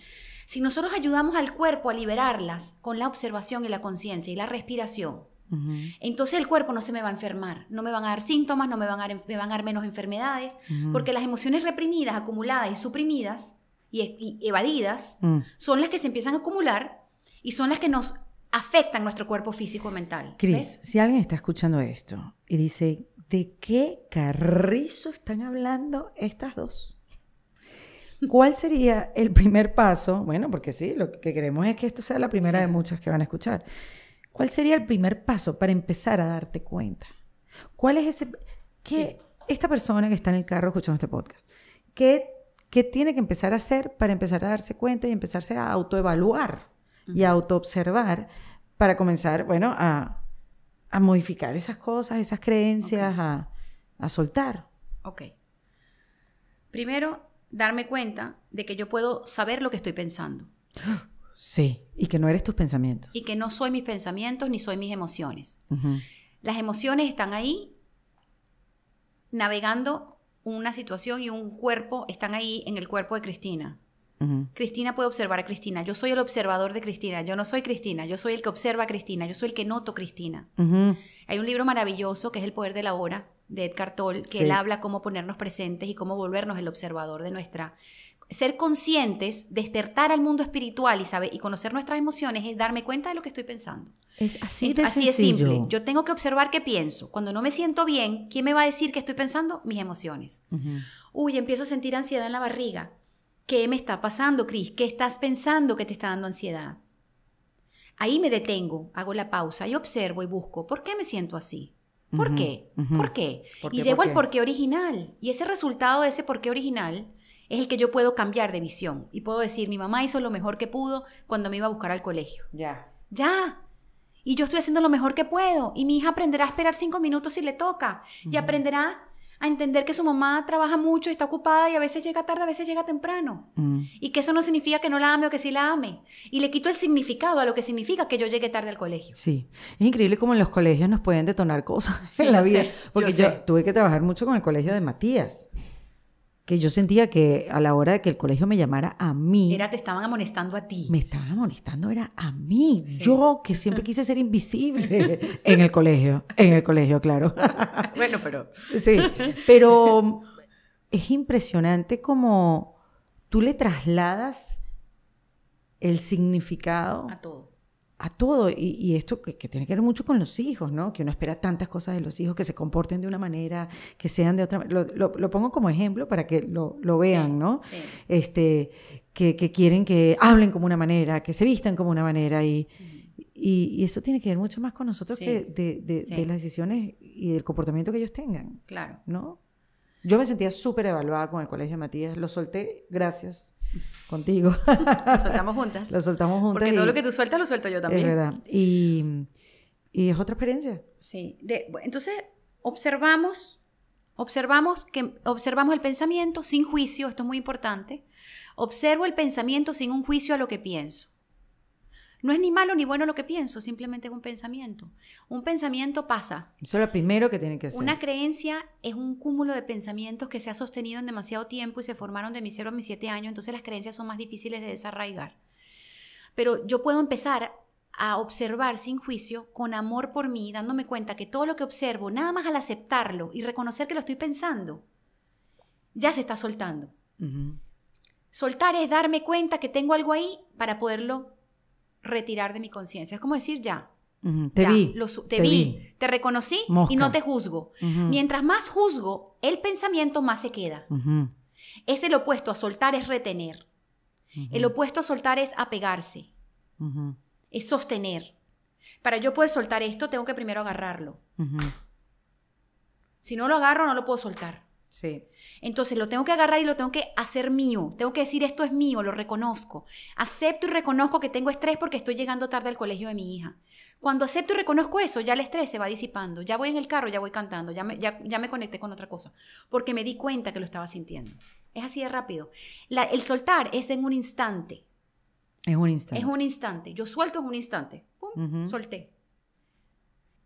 Si nosotros ayudamos al cuerpo a liberarlas con la observación y la conciencia y la respiración, entonces el cuerpo no se me va a enfermar, no me van a dar síntomas, no me van a dar, van a dar menos enfermedades, porque las emociones reprimidas, acumuladas y suprimidas y, evadidas mm. son las que se empiezan a acumular y son las que nos afectan nuestro cuerpo físico y mental. Cris, si alguien está escuchando esto y dice, ¿de qué carrizo están hablando estas dos? ¿Cuál sería el primer paso? Bueno, porque sí, lo que queremos es que esto sea la primera de muchas que van a escuchar. ¿Cuál sería el primer paso para empezar a darte cuenta? ¿Cuál es ese... ¿Qué esta persona que está en el carro escuchando este podcast, ¿qué, ¿qué, tiene que empezar a hacer para empezar a darse cuenta y empezarse a autoevaluar y a autoobservar para comenzar, bueno, a a modificar esas cosas, esas creencias, a, soltar. Ok. Primero, darme cuenta de que yo puedo saber lo que estoy pensando. Sí, y que no eres tus pensamientos. Y que no soy mis pensamientos ni soy mis emociones. Las emociones están ahí navegando una situación y un cuerpo, están ahí en el cuerpo de Cristina. Cristina puede observar a Cristina. Yo soy el observador de Cristina. Yo no soy Cristina. Yo soy el que observa a Cristina. Yo soy el que noto Cristina. Hay un libro maravilloso que es El poder de la hora de Edgar Toll, que él habla cómo ponernos presentes y cómo volvernos el observador de nuestra ser conscientes, despertar al mundo espiritual y saber y conocer nuestras emociones es darme cuenta de lo que estoy pensando. Es así de es simple. Yo tengo que observar qué pienso. Cuando no me siento bien, ¿quién me va a decir qué estoy pensando? Mis emociones. Uy, empiezo a sentir ansiedad en la barriga. ¿Qué me está pasando, Cris? ¿Qué estás pensando que te está dando ansiedad? Ahí me detengo, hago la pausa y observo y busco, ¿por qué me siento así? ¿Por, qué? ¿Por qué? Y llego al porqué original. Y ese resultado de ese porqué original es el que yo puedo cambiar de visión. Y puedo decir, mi mamá hizo lo mejor que pudo cuando me iba a buscar al colegio. Ya. Ya. Y yo estoy haciendo lo mejor que puedo. Y mi hija aprenderá a esperar cinco minutos si le toca. Y aprenderá a entender que su mamá trabaja mucho y está ocupada y a veces llega tarde, a veces llega temprano. Mm. Y que eso no significa que no la ame o que sí la ame. Y le quito el significado a lo que significa que yo llegue tarde al colegio. Sí, es increíble cómo en los colegios nos pueden detonar cosas en la vida. Porque yo tuve que trabajar mucho con el colegio de Matías que yo sentía que a la hora de que el colegio me llamara a mí. Era, te estaban amonestando a ti. Me estaban amonestando, era a mí. Yo, que siempre quise ser invisible en el colegio. En el colegio, claro. bueno, pero. Sí, pero es impresionante como tú le trasladas el significado. A todo a todo. Y, esto que, tiene que ver mucho con los hijos, ¿no? Que uno espera tantas cosas de los hijos, que se comporten de una manera, que sean de otra manera. Lo, pongo como ejemplo para que lo, vean, ¿no? Este, que, quieren que hablen como una manera, que se vistan como una manera y... Y, eso tiene que ver mucho más con nosotros que de, las decisiones y del comportamiento que ellos tengan. Claro. ¿No? Yo me sentía súper evaluada con el colegio Matías. Lo solté, gracias, contigo. lo soltamos juntas. lo soltamos juntas. Porque todo lo que tú sueltas lo suelto yo también. Es verdad. Y, es otra experiencia. Sí. entonces, observamos, observamos, que, observamos el pensamiento sin juicio, esto es muy importante. Observo el pensamiento sin un juicio a lo que pienso. No es ni malo ni bueno lo que pienso, simplemente es un pensamiento. Un pensamiento pasa. Eso es lo primero que tiene que hacer. Una creencia es un cúmulo de pensamientos que se ha sostenido en demasiado tiempo y se formaron de mis 0 a mis 7 años, entonces las creencias son más difíciles de desarraigar. Pero yo puedo empezar a observar sin juicio, con amor por mí, dándome cuenta que todo lo que observo, nada más al aceptarlo y reconocer que lo estoy pensando, ya se está soltando. Soltar es darme cuenta que tengo algo ahí para poderlo retirar de mi conciencia. Es como decir, ya. Te vi. te, vi, Te reconocí y no te juzgo. Mientras más juzgo, el pensamiento más se queda. Es el opuesto a soltar, es retener. El opuesto a soltar es apegarse. Es sostener. Para yo poder soltar esto, tengo que primero agarrarlo. Si no lo agarro, no lo puedo soltar. Sí. Entonces lo tengo que agarrar y lo tengo que hacer mío. Tengo que decir esto es mío, lo reconozco. Acepto y reconozco que tengo estrés porque estoy llegando tarde al colegio de mi hija. Cuando acepto y reconozco eso, ya el estrés se va disipando. Ya voy en el carro, ya voy cantando, ya me, ya, me conecté con otra cosa, porque me di cuenta que lo estaba sintiendo. Es así de rápido. el soltar es en un instante. Es un instante. Es un instante. Yo suelto en un instante. Pum, solté.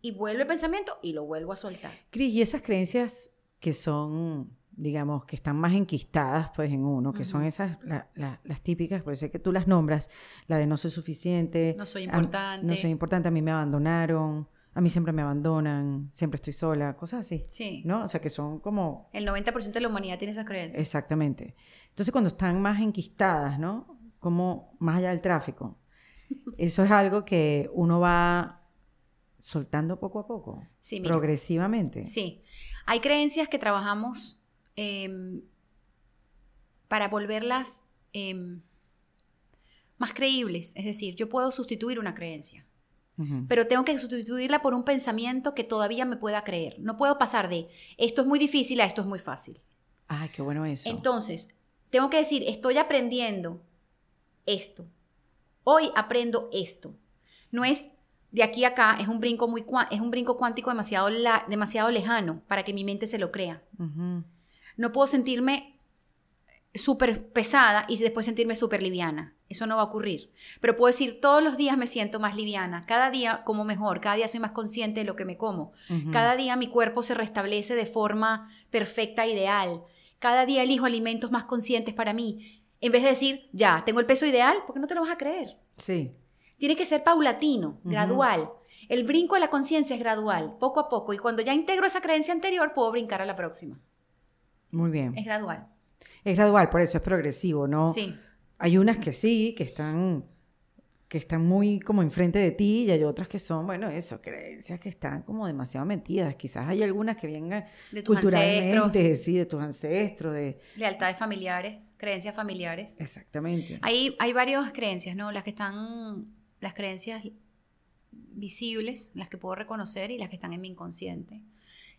Y vuelve el pensamiento y lo vuelvo a soltar. Cris, y esas creencias que son digamos, que están más enquistadas pues en uno, que son esas las típicas, pues sé que tú las nombras, la de no soy suficiente, no soy importante, a, no soy importante, a mí me abandonaron, a mí siempre me abandonan, siempre estoy sola, cosas así. Sí. ¿No? O sea, que son como... El 90% de la humanidad tiene esas creencias. Exactamente. Entonces, cuando están más enquistadas, ¿no? Como más allá del tráfico. Eso es algo que uno va soltando poco a poco, progresivamente. Sí. Hay creencias que trabajamos Em, para volverlas eh, más creíbles. Es decir, yo puedo sustituir una creencia, pero tengo que sustituirla por un pensamiento que todavía me pueda creer. No puedo pasar de esto es muy difícil a esto es muy fácil. Ay, qué bueno eso. Entonces, tengo que decir, estoy aprendiendo esto. Hoy aprendo esto. No es de aquí a acá, es un brinco, muy, es un brinco cuántico demasiado, demasiado lejano para que mi mente se lo crea. No puedo sentirme súper pesada y después sentirme súper liviana. Eso no va a ocurrir. Pero puedo decir, todos los días me siento más liviana, cada día como mejor, cada día soy más consciente de lo que me como, cada día mi cuerpo se restablece de forma perfecta, ideal, cada día elijo alimentos más conscientes para mí. En vez de decir, ya, tengo el peso ideal, porque no te lo vas a creer. Sí. Tiene que ser paulatino, gradual. El brinco a la conciencia es gradual, poco a poco, y cuando ya integro esa creencia anterior, puedo brincar a la próxima. Muy bien. Es gradual. Es gradual, por eso es progresivo, ¿no? Sí. Hay unas que sí, que están que están muy como enfrente de ti y hay otras que son, bueno, eso, creencias que están como demasiado metidas. Quizás hay algunas que vengan de culturalmente, ancestros. sí, de tus ancestros, de... Lealtades familiares, creencias familiares. Exactamente. Hay, hay varias creencias, ¿no? Las que están, las creencias visibles, las que puedo reconocer y las que están en mi inconsciente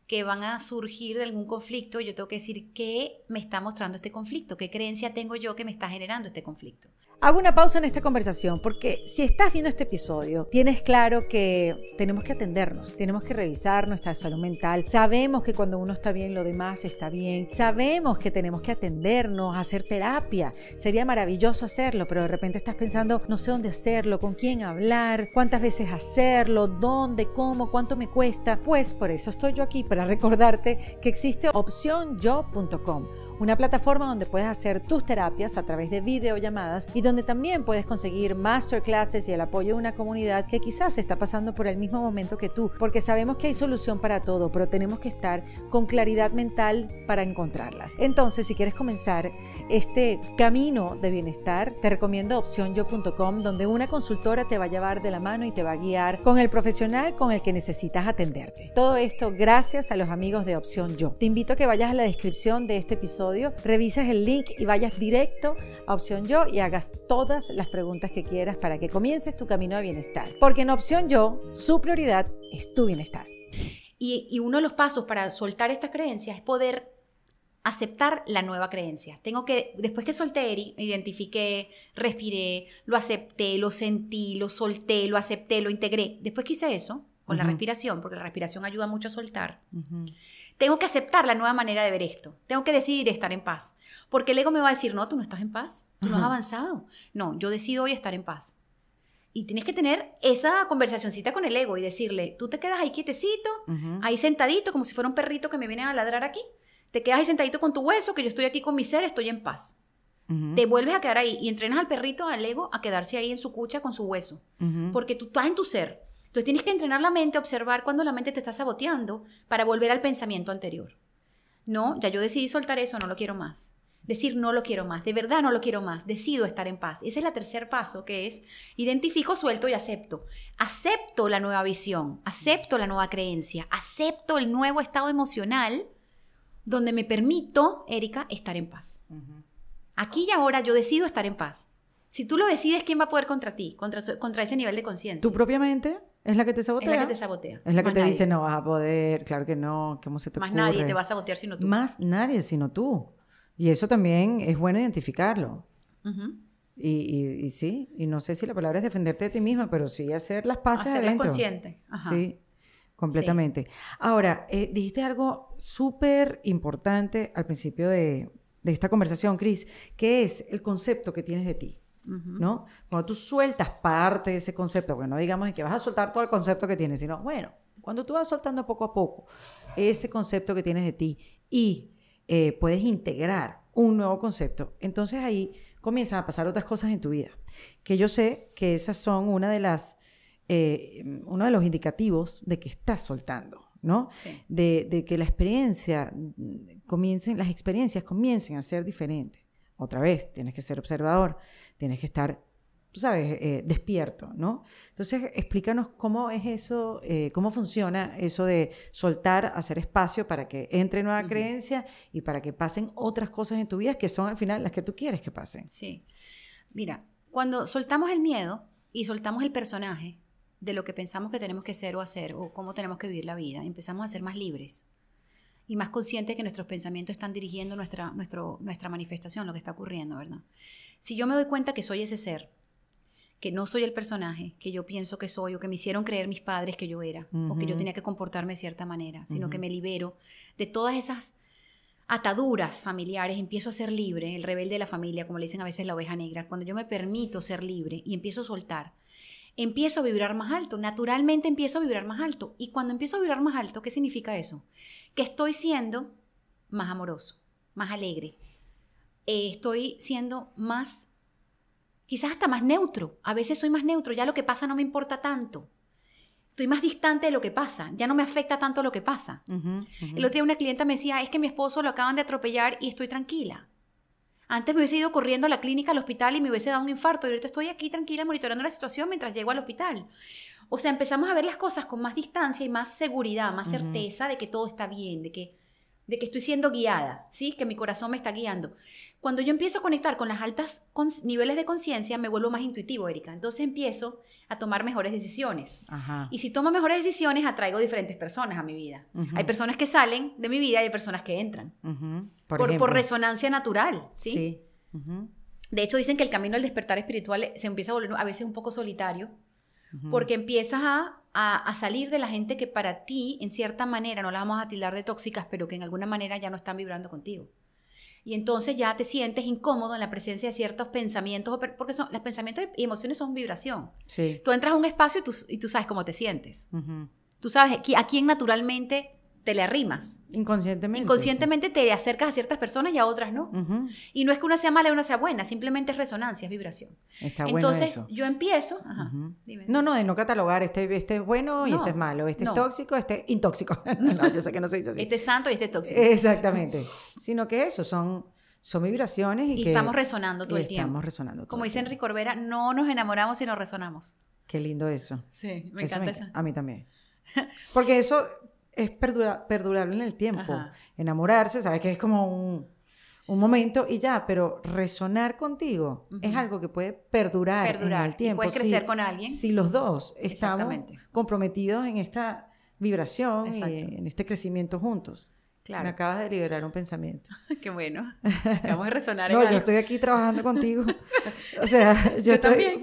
que van a surgir de algún conflicto, yo tengo que decir qué me está mostrando este conflicto, qué creencia tengo yo que me está generando este conflicto. Hago una pausa en esta conversación porque si estás viendo este episodio, tienes claro que tenemos que atendernos, tenemos que revisar nuestra salud mental. Sabemos que cuando uno está bien, lo demás está bien. Sabemos que tenemos que atendernos, hacer terapia. Sería maravilloso hacerlo, pero de repente estás pensando, no sé dónde hacerlo, con quién hablar, cuántas veces hacerlo, dónde, cómo, cuánto me cuesta. Pues por eso estoy yo aquí, para recordarte que existe opciónyo.com una plataforma donde puedes hacer tus terapias a través de videollamadas y donde también puedes conseguir masterclasses y el apoyo de una comunidad que quizás está pasando por el mismo momento que tú, porque sabemos que hay solución para todo, pero tenemos que estar con claridad mental para encontrarlas. Entonces, si quieres comenzar este camino de bienestar, te recomiendo opcionyo.com, donde una consultora te va a llevar de la mano y te va a guiar con el profesional con el que necesitas atenderte. Todo esto gracias a los amigos de Opción Yo. Te invito a que vayas a la descripción de este episodio revisas el link y vayas directo a Opción Yo y hagas todas las preguntas que quieras para que comiences tu camino de bienestar. Porque en Opción Yo, su prioridad es tu bienestar. Y, uno de los pasos para soltar estas creencias es poder aceptar la nueva creencia. Tengo que, después que solté Eri, identifiqué, respiré, lo acepté, lo sentí, lo solté, lo acepté, lo integré. Después que hice eso, con la respiración, porque la respiración ayuda mucho a soltar. Tengo que aceptar la nueva manera de ver esto. Tengo que decidir estar en paz. Porque el ego me va a decir, no, tú no estás en paz, tú no has avanzado. No, yo decido hoy estar en paz. Y tienes que tener esa conversacioncita con el ego y decirle, tú te quedas ahí quietecito, ahí sentadito, como si fuera un perrito que me viene a ladrar aquí. Te quedas ahí sentadito con tu hueso, que yo estoy aquí con mi ser, estoy en paz. Te vuelves a quedar ahí y entrenas al perrito, al ego, a quedarse ahí en su cucha con su hueso. Porque tú estás en tu ser. Entonces tienes que entrenar la mente, observar cuando la mente te está saboteando para volver al pensamiento anterior. No, ya yo decidí soltar eso, no lo quiero más. Decir no lo quiero más, de verdad no lo quiero más, decido estar en paz. Ese es el tercer paso que es identifico, suelto y acepto. Acepto la nueva visión, acepto la nueva creencia, acepto el nuevo estado emocional donde me permito, Erika, estar en paz. Aquí y ahora yo decido estar en paz. Si tú lo decides, ¿quién va a poder contra ti, contra, contra ese nivel de conciencia? ¿Tu propia mente? Es la que te sabotea. Es la que te dice, no vas a poder, claro que no, ¿cómo se te Más nadie te va a sabotear sino tú. Más nadie sino tú. Y eso también es bueno identificarlo. y, sí, y no sé si la palabra es defenderte de ti misma, pero sí hacer las paces adentro. consciente. Ajá. Sí, completamente. Ahora, eh, dijiste algo súper importante al principio de, de esta conversación, Cris, que es el concepto que tienes de ti. ¿no? Cuando tú sueltas parte de ese concepto, porque no digamos que vas a soltar todo el concepto que tienes, sino, bueno, cuando tú vas soltando poco a poco ese concepto que tienes de ti y eh, puedes integrar un nuevo concepto, entonces ahí comienzan a pasar otras cosas en tu vida, que yo sé que esas son una de las, eh, uno de los indicativos de que estás soltando. ¿no? De, de, que la experiencia mm, comiencen, las experiencias comiencen a ser diferentes otra vez, tienes que ser observador, tienes que estar, tú sabes, eh, despierto, ¿no? Entonces, explícanos cómo es eso, eh, cómo funciona eso de soltar, hacer espacio para que entre nueva creencia y para que pasen otras cosas en tu vida que son al final las que tú quieres que pasen. Sí. Mira, cuando soltamos el miedo y soltamos el personaje de lo que pensamos que tenemos que ser o hacer o cómo tenemos que vivir la vida, empezamos a ser más libres y más conscientes que nuestros pensamientos están dirigiendo nuestra, nuestro, nuestra manifestación, lo que está ocurriendo, ¿verdad? Si yo me doy cuenta que soy ese ser, que no soy el personaje que yo pienso que soy o que me hicieron creer mis padres que yo era o que yo tenía que comportarme de cierta manera, sino que me libero de todas esas ataduras familiares, empiezo a ser libre, el rebelde de la familia, como le dicen a veces la oveja negra, cuando yo me permito ser libre y empiezo a soltar, empiezo a vibrar más alto, naturalmente empiezo a vibrar más alto. Y cuando empiezo a vibrar más alto, ¿qué significa eso? Que estoy siendo más amoroso, más alegre, eh, estoy siendo más, quizás hasta más neutro, a veces soy más neutro, ya lo que pasa no me importa tanto. Estoy más distante de lo que pasa, ya no me afecta tanto lo que pasa. El otro día una clienta me decía, es que mi esposo lo acaban de atropellar y estoy tranquila. Antes me hubiese ido corriendo a la clínica, al hospital y me hubiese dado un infarto. Y ahorita estoy aquí tranquila monitoreando la situación mientras llego al hospital. O sea, empezamos a ver las cosas con más distancia y más seguridad, más certeza de que todo está bien, de que de que estoy siendo guiada, ¿sí? Que mi corazón me está guiando. Cuando yo empiezo a conectar con los altos niveles de conciencia, me vuelvo más intuitivo, Erika. Entonces empiezo a tomar mejores decisiones. Y si tomo mejores decisiones, atraigo diferentes personas a mi vida. Hay personas que salen de mi vida y hay personas que entran. por, resonancia natural, ¿sí? De hecho, dicen que el camino al despertar espiritual se empieza a volver a veces un poco solitario, porque empiezas a a, salir de la gente que para ti, en cierta manera, no la vamos a tildar de tóxicas, pero que en alguna manera ya no están vibrando contigo. Y entonces ya te sientes incómodo en la presencia de ciertos pensamientos, porque son, los pensamientos y emociones son vibración. Sí. Tú entras a un espacio y tú, y tú sabes cómo te sientes. Tú sabes a quién naturalmente te le arrimas. Inconscientemente. Inconscientemente te acercas a ciertas personas y a otras no. Y no es que una sea mala y una sea buena, simplemente es resonancia, es vibración. Está bueno Entonces yo empiezo. Ajá, No, no, de no catalogar, este, este es bueno y este es malo, este es tóxico, este es intóxico. no, yo sé que no se dice así. Este es santo y este es tóxico. Exactamente. Sino que eso son son vibraciones y, estamos resonando todo el tiempo. Estamos resonando. Todo Como dice Enrique Corvera, no nos enamoramos sino resonamos. Qué lindo eso. Sí, me encanta eso. A mí también. Porque eso es perdurable en el tiempo. Enamorarse, sabes que es como un, un, momento y ya, pero resonar contigo es algo que puede perdurar, en el tiempo. crecer con alguien. Si los dos estamos comprometidos en esta vibración y en este crecimiento juntos. Me acabas de liberar un pensamiento. Qué bueno. Vamos a resonar. no, yo estoy aquí trabajando contigo. O sea, yo, estoy también.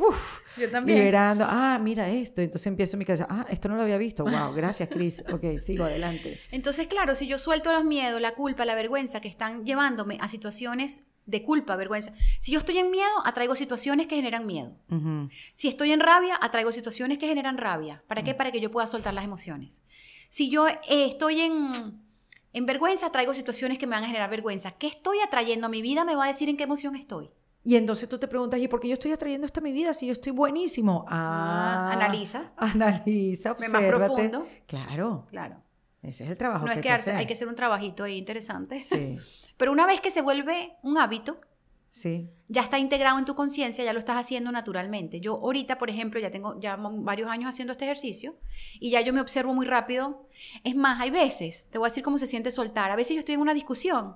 yo también. liberando. Ah, mira esto. Entonces empiezo mi casa. Ah, esto no lo había visto. Wow, gracias, Cris. Ok, sigo adelante. Entonces, claro, si yo suelto los miedos, la culpa, la vergüenza que están llevándome a situaciones de culpa, vergüenza. Si yo estoy en miedo, atraigo situaciones que generan miedo. Si estoy en rabia, atraigo situaciones que generan rabia. ¿Para qué? Mm. Para que yo pueda soltar las emociones. Si yo eh, estoy en en vergüenza traigo situaciones que me van a generar vergüenza. ¿Qué estoy atrayendo a mi vida? Me va a decir en qué emoción estoy. Y entonces tú te preguntas, ¿y por qué yo estoy atrayendo esto a mi vida si yo estoy buenísimo? Ah, ah analiza. Analiza, obsérvate. Más profundo. Claro. Claro. Ese es el trabajo. No es que hay que hacer un trabajito ahí interesante. Sí. Pero una vez que se vuelve un hábito, ya está integrado en tu conciencia, ya lo estás haciendo naturalmente. Yo ahorita, por ejemplo, ya tengo ya varios años haciendo este ejercicio y ya yo me observo muy rápido. Es más, hay veces, te voy a decir cómo se siente soltar, a veces yo estoy en una discusión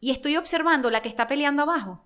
y estoy observando la que está peleando abajo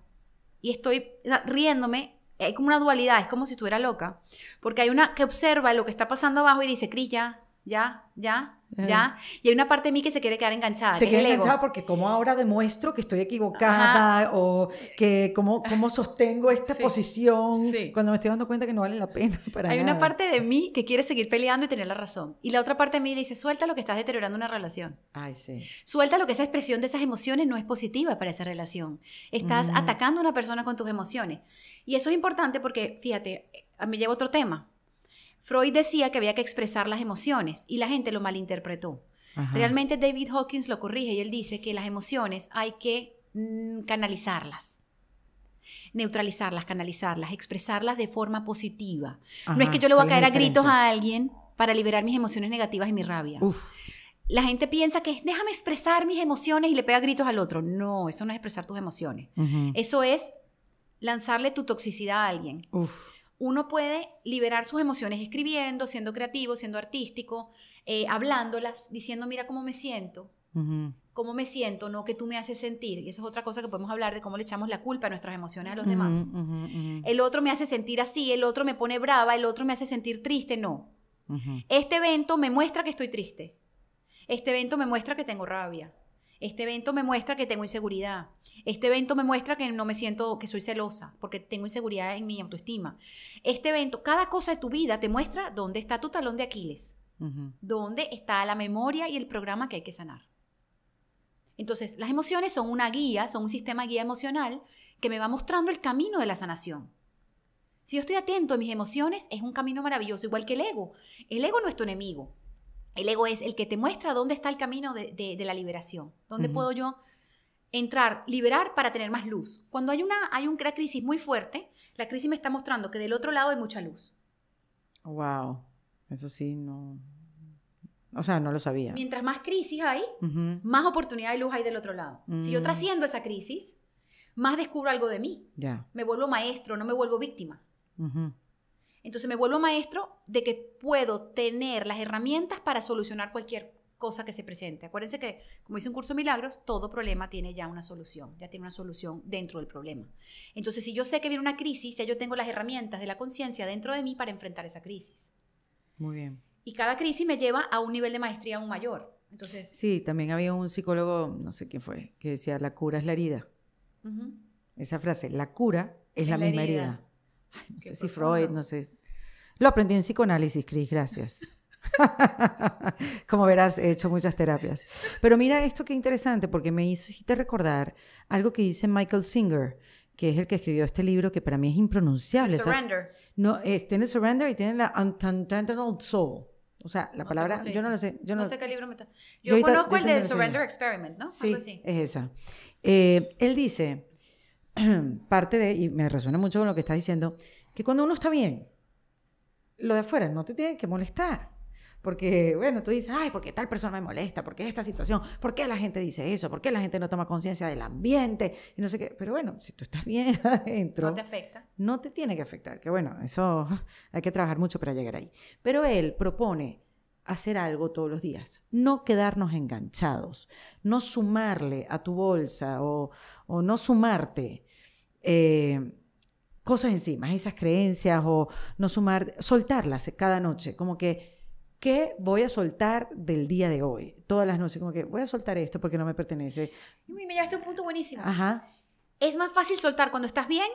y estoy riéndome hay como una dualidad, es como si estuviera loca, porque hay una que observa lo que está pasando abajo y dice, Cris, ya, ya, ya, ¿ya? Y hay una parte de mí que se quiere quedar enganchada. Se quiere enganchada porque como ahora demuestro que estoy equivocada o que cómo, cómo sostengo esta posición cuando me estoy dando cuenta que no vale la pena para Hay una parte de mí que quiere seguir peleando y tener la razón. Y la otra parte de mí dice, suelta lo que estás deteriorando una relación. Ay, sí. Suelta lo que esa expresión de esas emociones no es positiva para esa relación. Estás mm. atacando a una persona con tus emociones. Y eso es importante porque, fíjate, me lleva otro tema Freud decía que había que expresar las emociones y la gente lo malinterpretó. Realmente David Hawkins lo corrige y él dice que las emociones hay que mm, canalizarlas neutralizarlas, canalizarlas, expresarlas de forma positiva. no es que yo le voy a caer a gritos a alguien para liberar mis emociones negativas y mi rabia. La gente piensa que déjame expresar mis emociones y le pega gritos al otro. No, eso no es expresar tus emociones. Eso es lanzarle tu toxicidad a alguien uno puede liberar sus emociones escribiendo, siendo creativo, siendo artístico, eh, hablándolas, diciendo, mira cómo me siento, cómo me siento, no que tú me haces sentir. Y eso es otra cosa que podemos hablar de cómo le echamos la culpa a nuestras emociones a los demás. el otro me hace sentir así, el otro me pone brava, el otro me hace sentir triste, no. Este evento me muestra que estoy triste. Este evento me muestra que tengo rabia. Este evento me muestra que tengo inseguridad. Este evento me muestra que no me siento, que soy celosa, porque tengo inseguridad en mi autoestima. Este evento, cada cosa de tu vida te muestra dónde está tu talón de Aquiles, dónde está la memoria y el programa que hay que sanar. Entonces, las emociones son una guía, son un sistema guía emocional que me va mostrando el camino de la sanación. Si yo estoy atento a mis emociones, es un camino maravilloso, igual que el ego. El ego no es tu enemigo. El ego es el que te muestra dónde está el camino de, la liberación, dónde puedo yo entrar, liberar para tener más luz. Cuando hay una, hay una crisis muy fuerte, la crisis me está mostrando que del otro lado hay mucha luz. Wow, eso sí, no. O sea, no lo sabía. Mientras más crisis hay, más oportunidad de luz hay del otro lado. Si yo mm. trasciendo esa crisis, más descubro algo de mí. Ya. Me vuelvo maestro, no me vuelvo víctima. Entonces me vuelvo maestro de que puedo tener las herramientas para solucionar cualquier cosa que se presente. Acuérdense que, como dice un curso de milagros, todo problema tiene ya una solución, ya tiene una solución dentro del problema. Entonces, si yo sé que viene una crisis, ya yo tengo las herramientas de la conciencia dentro de mí para enfrentar esa crisis. Muy bien. Y cada crisis me lleva a un nivel de maestría aún mayor. Entonces, sí, también había un psicólogo, no sé quién fue, que decía, la cura es la herida. Esa frase, la cura es, la, misma herida no sé si Freud, no. sé. Lo aprendí en psicoanálisis, Cris, gracias. Como verás, he hecho muchas terapias. Pero mira esto que interesante, porque me hiciste recordar algo que dice Michael Singer, que es el que escribió este libro, que para mí es impronunciable. surrender. no, tiene surrender y tiene la untantanal soul. O sea, la palabra, yo no lo sé. Yo no, sé qué libro me está. Yo, conozco el de Surrender Experiment, ¿no? Sí, es esa. Eh, él dice parte de, y me resuena mucho con lo que está diciendo, que cuando uno está bien, lo de afuera no te tiene que molestar. Porque, bueno, tú dices, ay, ¿por qué tal persona me molesta? ¿Por qué esta situación? ¿Por qué la gente dice eso? ¿Por qué la gente no toma conciencia del ambiente? Y no sé qué. Pero bueno, si tú estás bien adentro. No te afecta. No te tiene que afectar. Que bueno, eso hay que trabajar mucho para llegar ahí. Pero él propone hacer algo todos los días, no quedarnos enganchados, no sumarle a tu bolsa o, o no sumarte eh, cosas encima, esas creencias o no sumar, soltarlas cada noche, como que, ¿qué voy a soltar del día de hoy? Todas las noches, como que voy a soltar esto porque no me pertenece. Y me llegaste a un punto buenísimo. Ajá. Es más fácil soltar cuando estás bien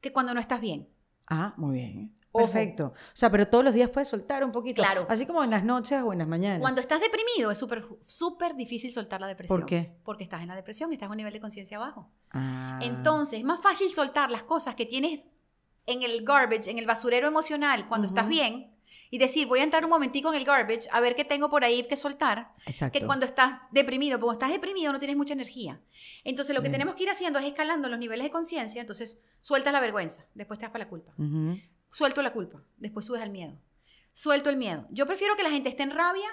que cuando no estás bien. Ah, muy bien. Perfecto. O sea, pero todos los días puedes soltar un poquito. Claro. Así como en las noches o en las mañanas. Cuando estás deprimido es súper súper difícil soltar la depresión. ¿Por qué? Porque estás en la depresión, estás a un nivel de conciencia bajo. Ah. Entonces, es más fácil soltar las cosas que tienes en el garbage, en el basurero emocional, cuando estás bien, y decir, voy a entrar un momentico en el garbage a ver qué tengo por ahí que soltar, Exacto. que cuando estás deprimido, porque estás deprimido no tienes mucha energía. Entonces lo que tenemos que ir haciendo es escalando los niveles de conciencia, entonces sueltas la vergüenza, después te das para la culpa. ajá Suelto la culpa, después subes al miedo. Suelto el miedo. Yo prefiero que la gente esté en rabia,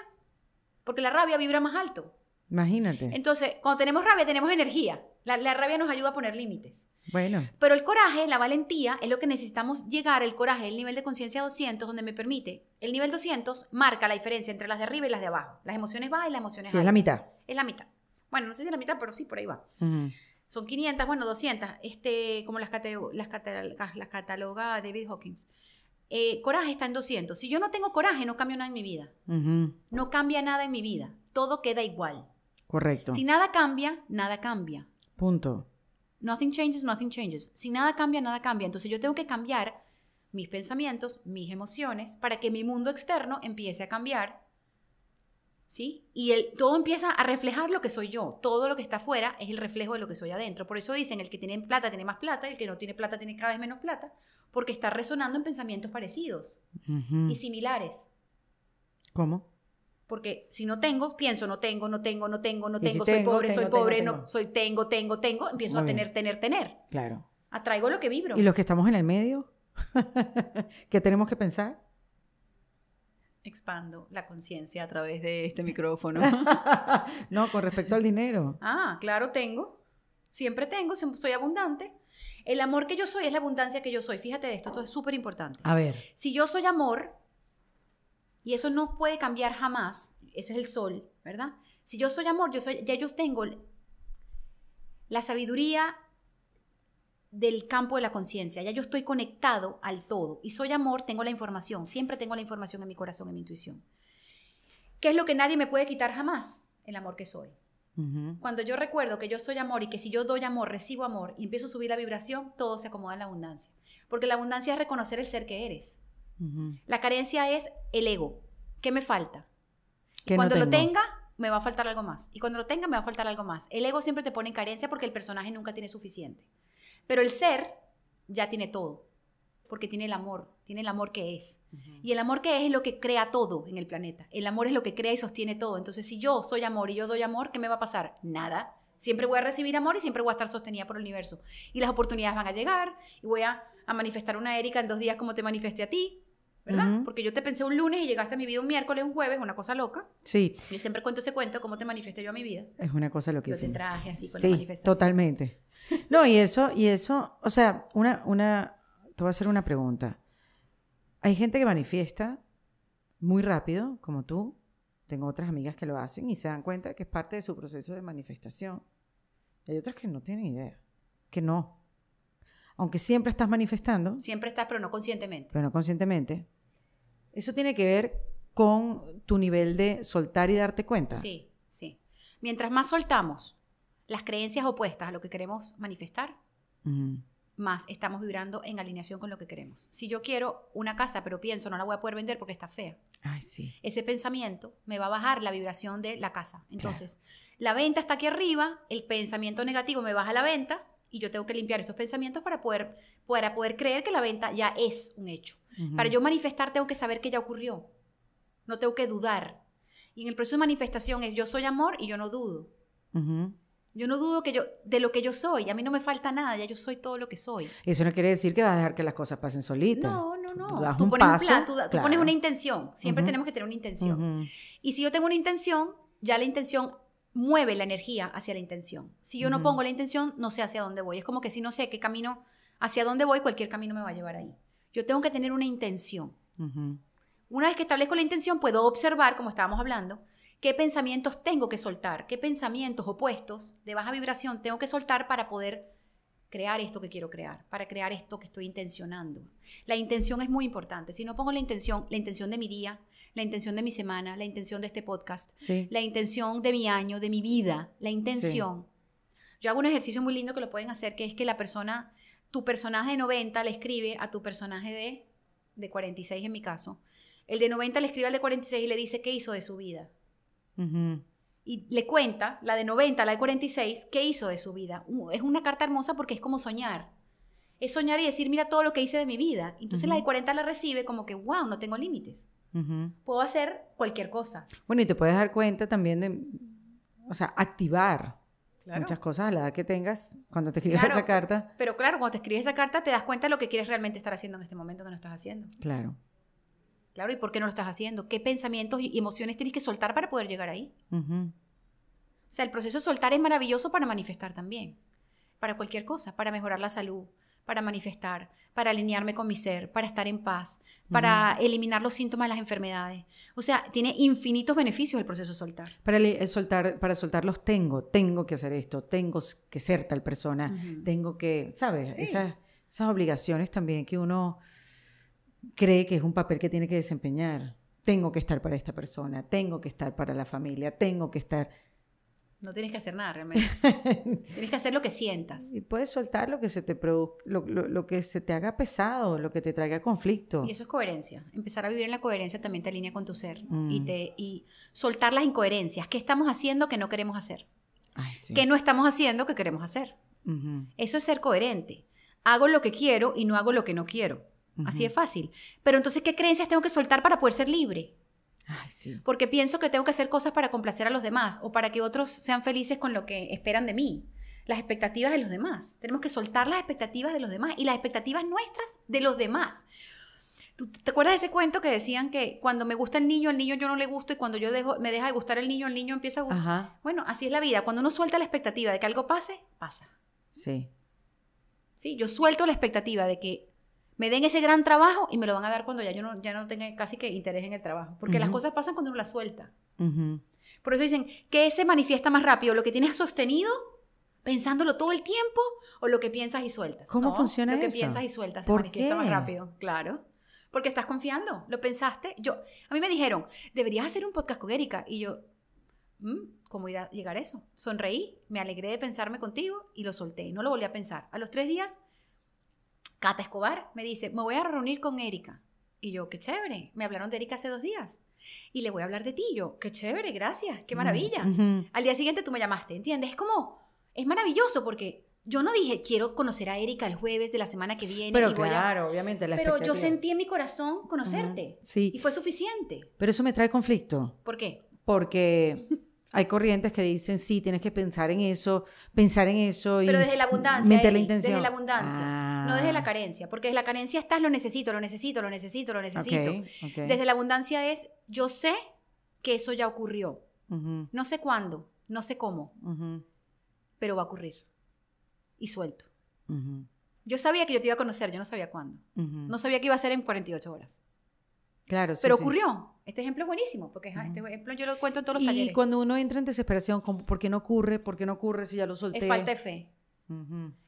porque la rabia vibra más alto. Imagínate. Entonces, cuando tenemos rabia, tenemos energía. La, rabia nos ayuda a poner límites. Bueno. Pero el coraje, la valentía, es lo que necesitamos llegar, el coraje, el nivel de conciencia 200, donde me permite. El nivel 200 marca la diferencia entre las de arriba y las de abajo. Las emociones bajas y las emociones sí, es la mitad. Es la mitad. Bueno, no sé si es la mitad, pero sí, por ahí va son 500, bueno, 200, este, como las, las, ah, las cataloga David Hawkins. Eh, coraje está en 200. Si yo no tengo coraje, no cambio nada en mi vida. No cambia nada en mi vida. Todo queda igual. Correcto. Si nada cambia, nada cambia. Punto. Nothing changes, nothing changes. Si nada cambia, nada cambia. Entonces yo tengo que cambiar mis pensamientos, mis emociones, para que mi mundo externo empiece a cambiar ¿sí? Y el, todo empieza a reflejar lo que soy yo. Todo lo que está afuera es el reflejo de lo que soy adentro. Por eso dicen, el que tiene plata tiene más plata, el que no tiene plata tiene cada vez menos plata, porque está resonando en pensamientos parecidos y similares. ¿Cómo? Porque si no tengo, pienso, no tengo, no tengo, no tengo, no tengo, soy pobre, soy pobre, no soy tengo, tengo, tengo, empiezo a tener, tener, tener. Claro. Atraigo lo que vibro. ¿Y los que estamos en el medio? ¿Qué tenemos que pensar? expando la conciencia a través de este micrófono. no, con respecto al dinero. Ah, claro, tengo. Siempre tengo, soy abundante. El amor que yo soy es la abundancia que yo soy. Fíjate de esto, esto es súper importante. A ver. Si yo soy amor, y eso no puede cambiar jamás, ese es el sol, ¿verdad? Si yo soy amor, yo soy, ya yo tengo la sabiduría del campo de la conciencia, ya yo estoy conectado al todo y soy amor, tengo la información, siempre tengo la información en mi corazón, en mi intuición. ¿Qué es lo que nadie me puede quitar jamás? El amor que soy. Cuando yo recuerdo que yo soy amor y que si yo doy amor, recibo amor y empiezo a subir la vibración, todo se acomoda en la abundancia. Porque la abundancia es reconocer el ser que eres. La carencia es el ego. ¿Qué me falta? y cuando lo tenga, me va a faltar algo más. Y cuando lo tenga, me va a faltar algo más. El ego siempre te pone en carencia porque el personaje nunca tiene suficiente. Pero el ser ya tiene todo, porque tiene el amor, tiene el amor que es. Y el amor que es es lo que crea todo en el planeta. El amor es lo que crea y sostiene todo. Entonces, si yo soy amor y yo doy amor, ¿qué me va a pasar? Nada. Siempre voy a recibir amor y siempre voy a estar sostenida por el universo. Y las oportunidades van a llegar y voy a, manifestar una Erika en dos días como te manifesté a ti. ¿Verdad? Porque yo te pensé un lunes y llegaste a mi vida un miércoles, un jueves, una cosa loca. Sí. Yo siempre cuento ese cuento, cómo te manifesté yo a mi vida. Es una cosa que Yo te así con sí, la manifestación. Totalmente. No, y eso, y eso, o sea, una, una, te voy a hacer una pregunta. Hay gente que manifiesta muy rápido, como tú. Tengo otras amigas que lo hacen y se dan cuenta que es parte de su proceso de manifestación. hay otras que no tienen idea, que no. Aunque siempre estás manifestando. Siempre estás, pero no conscientemente. Pero no conscientemente. Eso tiene que ver con tu nivel de soltar y darte cuenta. Sí, sí. Mientras más soltamos, las creencias opuestas a lo que queremos manifestar, más estamos vibrando en alineación con lo que queremos. Si yo quiero una casa, pero pienso no la voy a poder vender porque está fea. Ay, sí. Ese pensamiento me va a bajar la vibración de la casa. Entonces, la venta está aquí arriba, el pensamiento negativo me baja la venta y yo tengo que limpiar estos pensamientos para poder, poder creer que la venta ya es un hecho. Para yo manifestar tengo que saber que ya ocurrió. No tengo que dudar. Y en el proceso de manifestación es yo soy amor y yo no dudo. Yo no dudo que yo, de lo que yo soy, a mí no me falta nada, ya yo soy todo lo que soy. Eso no quiere decir que vas a dejar que las cosas pasen solitas. No, no, no. Tú, un pones paso, tú, pones una intención. Siempre tenemos que tener una intención. Y si yo tengo una intención, ya la intención mueve la energía hacia la intención. Si yo no pongo la intención, no sé hacia dónde voy. Es como que si no sé qué camino, hacia dónde voy, cualquier camino me va a llevar ahí. Yo tengo que tener una intención. Una vez que establezco la intención, puedo observar, como estábamos hablando, qué pensamientos tengo que soltar, qué pensamientos opuestos de baja vibración tengo que soltar para poder crear esto que quiero crear, para crear esto que estoy intencionando. La intención es muy importante. Si no pongo la intención, la intención de mi día, la intención de mi semana, la intención de este podcast, la intención de mi año, de mi vida, la intención. Yo hago un ejercicio muy lindo que lo pueden hacer, que es que la persona, tu personaje de 90 le escribe a tu personaje de, de 46 en mi caso. El de 90 le escribe al de 46 y le dice qué hizo de su vida. Y le cuenta, la de 90, la de 46, qué hizo de su vida. Uh, es una carta hermosa porque es como soñar. Es soñar y decir, mira todo lo que hice de mi vida. Entonces la de 40 la recibe como que, wow, no tengo límites. Puedo hacer cualquier cosa. Bueno, y te puedes dar cuenta también de, o sea, activar. muchas cosas a la edad que tengas cuando te escribes esa carta. Pero claro, cuando te escribes esa carta te das cuenta de lo que quieres realmente estar haciendo en este momento que no estás haciendo. Claro. Claro, ¿y por qué no lo estás haciendo? ¿Qué pensamientos y emociones tienes que soltar para poder llegar ahí? O sea, el proceso de soltar es maravilloso para manifestar también, para cualquier cosa, para mejorar la salud, para manifestar, para alinearme con mi ser, para estar en paz, para eliminar los síntomas de las enfermedades. O sea, tiene infinitos beneficios el proceso de soltar. Para eh, soltar, para tengo, tengo que hacer esto, tengo que ser tal persona, tengo que, ¿sabes? Esas, esas obligaciones también que uno cree que es un papel que tiene que desempeñar. Tengo que estar para esta persona, tengo que estar para la familia, tengo que estar... No tienes que hacer nada realmente. tienes que hacer lo que sientas. Y puedes soltar lo que se te produzca, lo, que se te haga pesado, lo que te traiga conflicto. Y eso es coherencia. Empezar a vivir en la coherencia también te alinea con tu ser. Y, mm. y soltar las incoherencias. ¿Qué estamos haciendo que no queremos hacer? que ¿Qué no estamos haciendo que queremos hacer? Eso es ser coherente. Hago lo que quiero y no hago lo que no quiero. Así es fácil. Pero entonces, ¿qué creencias tengo que soltar para poder ser libre? sí. Porque pienso que tengo que hacer cosas para complacer a los demás o para que otros sean felices con lo que esperan de mí. Las expectativas de los demás. Tenemos que soltar las expectativas de los demás y las expectativas nuestras de los demás. ¿Tú te acuerdas de ese cuento que decían que cuando me gusta el niño, el niño yo no le gusto y cuando yo dejo, me deja de gustar el niño, el niño empieza a gustar? Bueno, así es la vida. Cuando uno suelta la expectativa de que algo pase, pasa. Sí. Sí, yo suelto la expectativa de que me den ese gran trabajo y me lo van a dar cuando ya yo no, ya no tenga casi que interés en el trabajo. Porque las cosas pasan cuando uno las suelta. Por eso dicen, que se manifiesta más rápido? ¿Lo que tienes sostenido pensándolo todo el tiempo o lo que piensas y sueltas? ¿Cómo funciona eso? Lo que piensas y sueltas se manifiesta más rápido, claro. Porque estás confiando, lo pensaste. Yo, a mí me dijeron, deberías hacer un podcast con Erika. Y yo, mm, ¿cómo irá a llegar eso? Sonreí, me alegré de pensarme contigo y lo solté. No lo volví a pensar. A los tres días Cata Escobar me dice, me voy a reunir con Erika. Y yo, qué chévere, me hablaron de Erika hace dos días. Y le voy a hablar de ti. yo, qué chévere, gracias, qué mm, maravilla. Al día siguiente tú me llamaste, ¿entiendes? Es como, es maravilloso porque yo no dije, quiero conocer a Erika el jueves de la semana que viene. Pero claro, obviamente. La pero yo sentí en mi corazón conocerte. Sí. Y fue suficiente. Pero eso me trae conflicto. ¿Por qué? Porque hay corrientes que dicen, sí, tienes que pensar en eso, pensar en eso. Y Pero desde la abundancia. la intención. Desde la abundancia, ah. no desde la carencia. Porque desde la carencia estás, lo necesito, lo necesito, lo necesito, lo necesito. Desde la abundancia es, yo sé que eso ya ocurrió. No sé cuándo, no sé cómo, pero va a ocurrir. Y suelto. Yo sabía que yo te iba a conocer, yo no sabía cuándo. No sabía que iba a ser en 48 horas. Claro, Pero ocurrió. Este ejemplo es buenísimo, porque este ejemplo yo lo cuento en todos los y talleres. Y cuando uno entra en desesperación, ¿por qué no ocurre? ¿Por qué no ocurre si ya lo solté? Es falta de fe.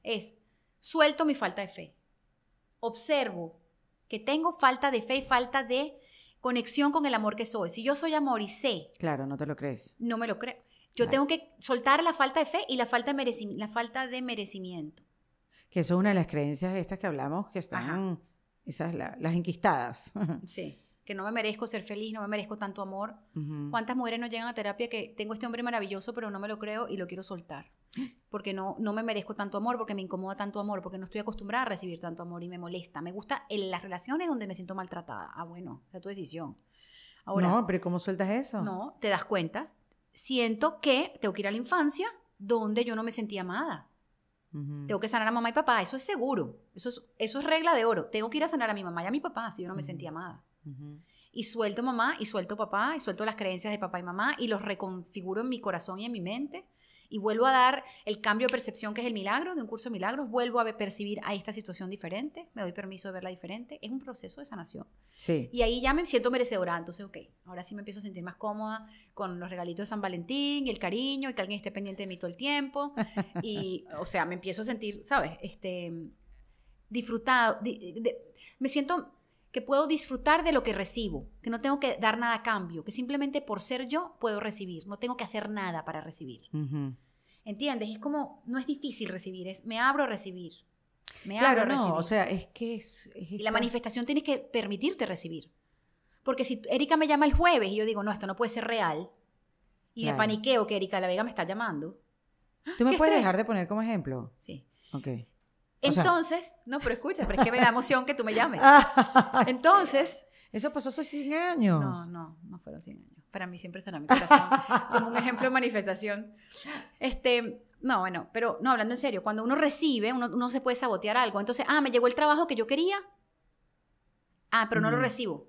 Es, suelto mi falta de fe. Observo que tengo falta de fe y falta de conexión con el amor que soy. Si yo soy amor y sé. Claro, no te lo crees. No me lo creo. Yo tengo que soltar la falta de fe y la falta de, la falta de merecimiento. Que es una de las creencias estas que hablamos, que están, esas las enquistadas. Sí que no me merezco ser feliz, no me merezco tanto amor. ¿Cuántas mujeres no llegan a terapia que tengo este hombre maravilloso, pero no me lo creo y lo quiero soltar? Porque no, no me merezco tanto amor, porque me incomoda tanto amor, porque no estoy acostumbrada a recibir tanto amor y me molesta. Me gusta en las relaciones donde me siento maltratada. Ah, bueno, es tu decisión. Ahora, no, pero ¿cómo sueltas eso? No, te das cuenta. Siento que tengo que ir a la infancia donde yo no me sentía amada. Tengo que sanar a mamá y papá, eso es seguro. Eso es, eso es regla de oro. Tengo que ir a sanar a mi mamá y a mi papá si yo no me sentía amada. Y suelto mamá, y suelto papá, y suelto las creencias de papá y mamá, y los reconfiguro en mi corazón y en mi mente. Y vuelvo a dar el cambio de percepción que es el milagro, de un curso de milagros, vuelvo a percibir a esta situación diferente, me doy permiso de verla diferente, es un proceso de sanación. Sí. Y ahí ya me siento merecedora, entonces, ok, ahora sí me empiezo a sentir más cómoda con los regalitos de San Valentín, el cariño, y que alguien esté pendiente de mí todo el tiempo. y, o sea, me empiezo a sentir, ¿sabes? Este, disfrutado, me siento que puedo disfrutar de lo que recibo, que no tengo que dar nada a cambio, que simplemente por ser yo puedo recibir, no tengo que hacer nada para recibir. ¿Entiendes? Es como, no es difícil recibir, es me abro a recibir. Me claro, abro no, o sea, es que es... La manifestación tiene que permitirte recibir. Porque si Erika me llama el jueves y yo digo, no, esto no puede ser real, y me paniqueo que Erika La Vega me está llamando. ¿Tú me puedes dejar de poner como ejemplo? Sí. Okay. Entonces, no, pero escucha, pero es que me da emoción que tú me llames. Ah. Entonces... Eso pasó hace 100 años. No, no, no fueron 100 años. Para mí siempre estará mi corazón como un ejemplo de manifestación. Este, no, bueno, pero no, hablando en serio, cuando uno recibe, uno, no se puede sabotear algo. Entonces, ah, me llegó el trabajo que yo quería. Ah, pero no lo recibo.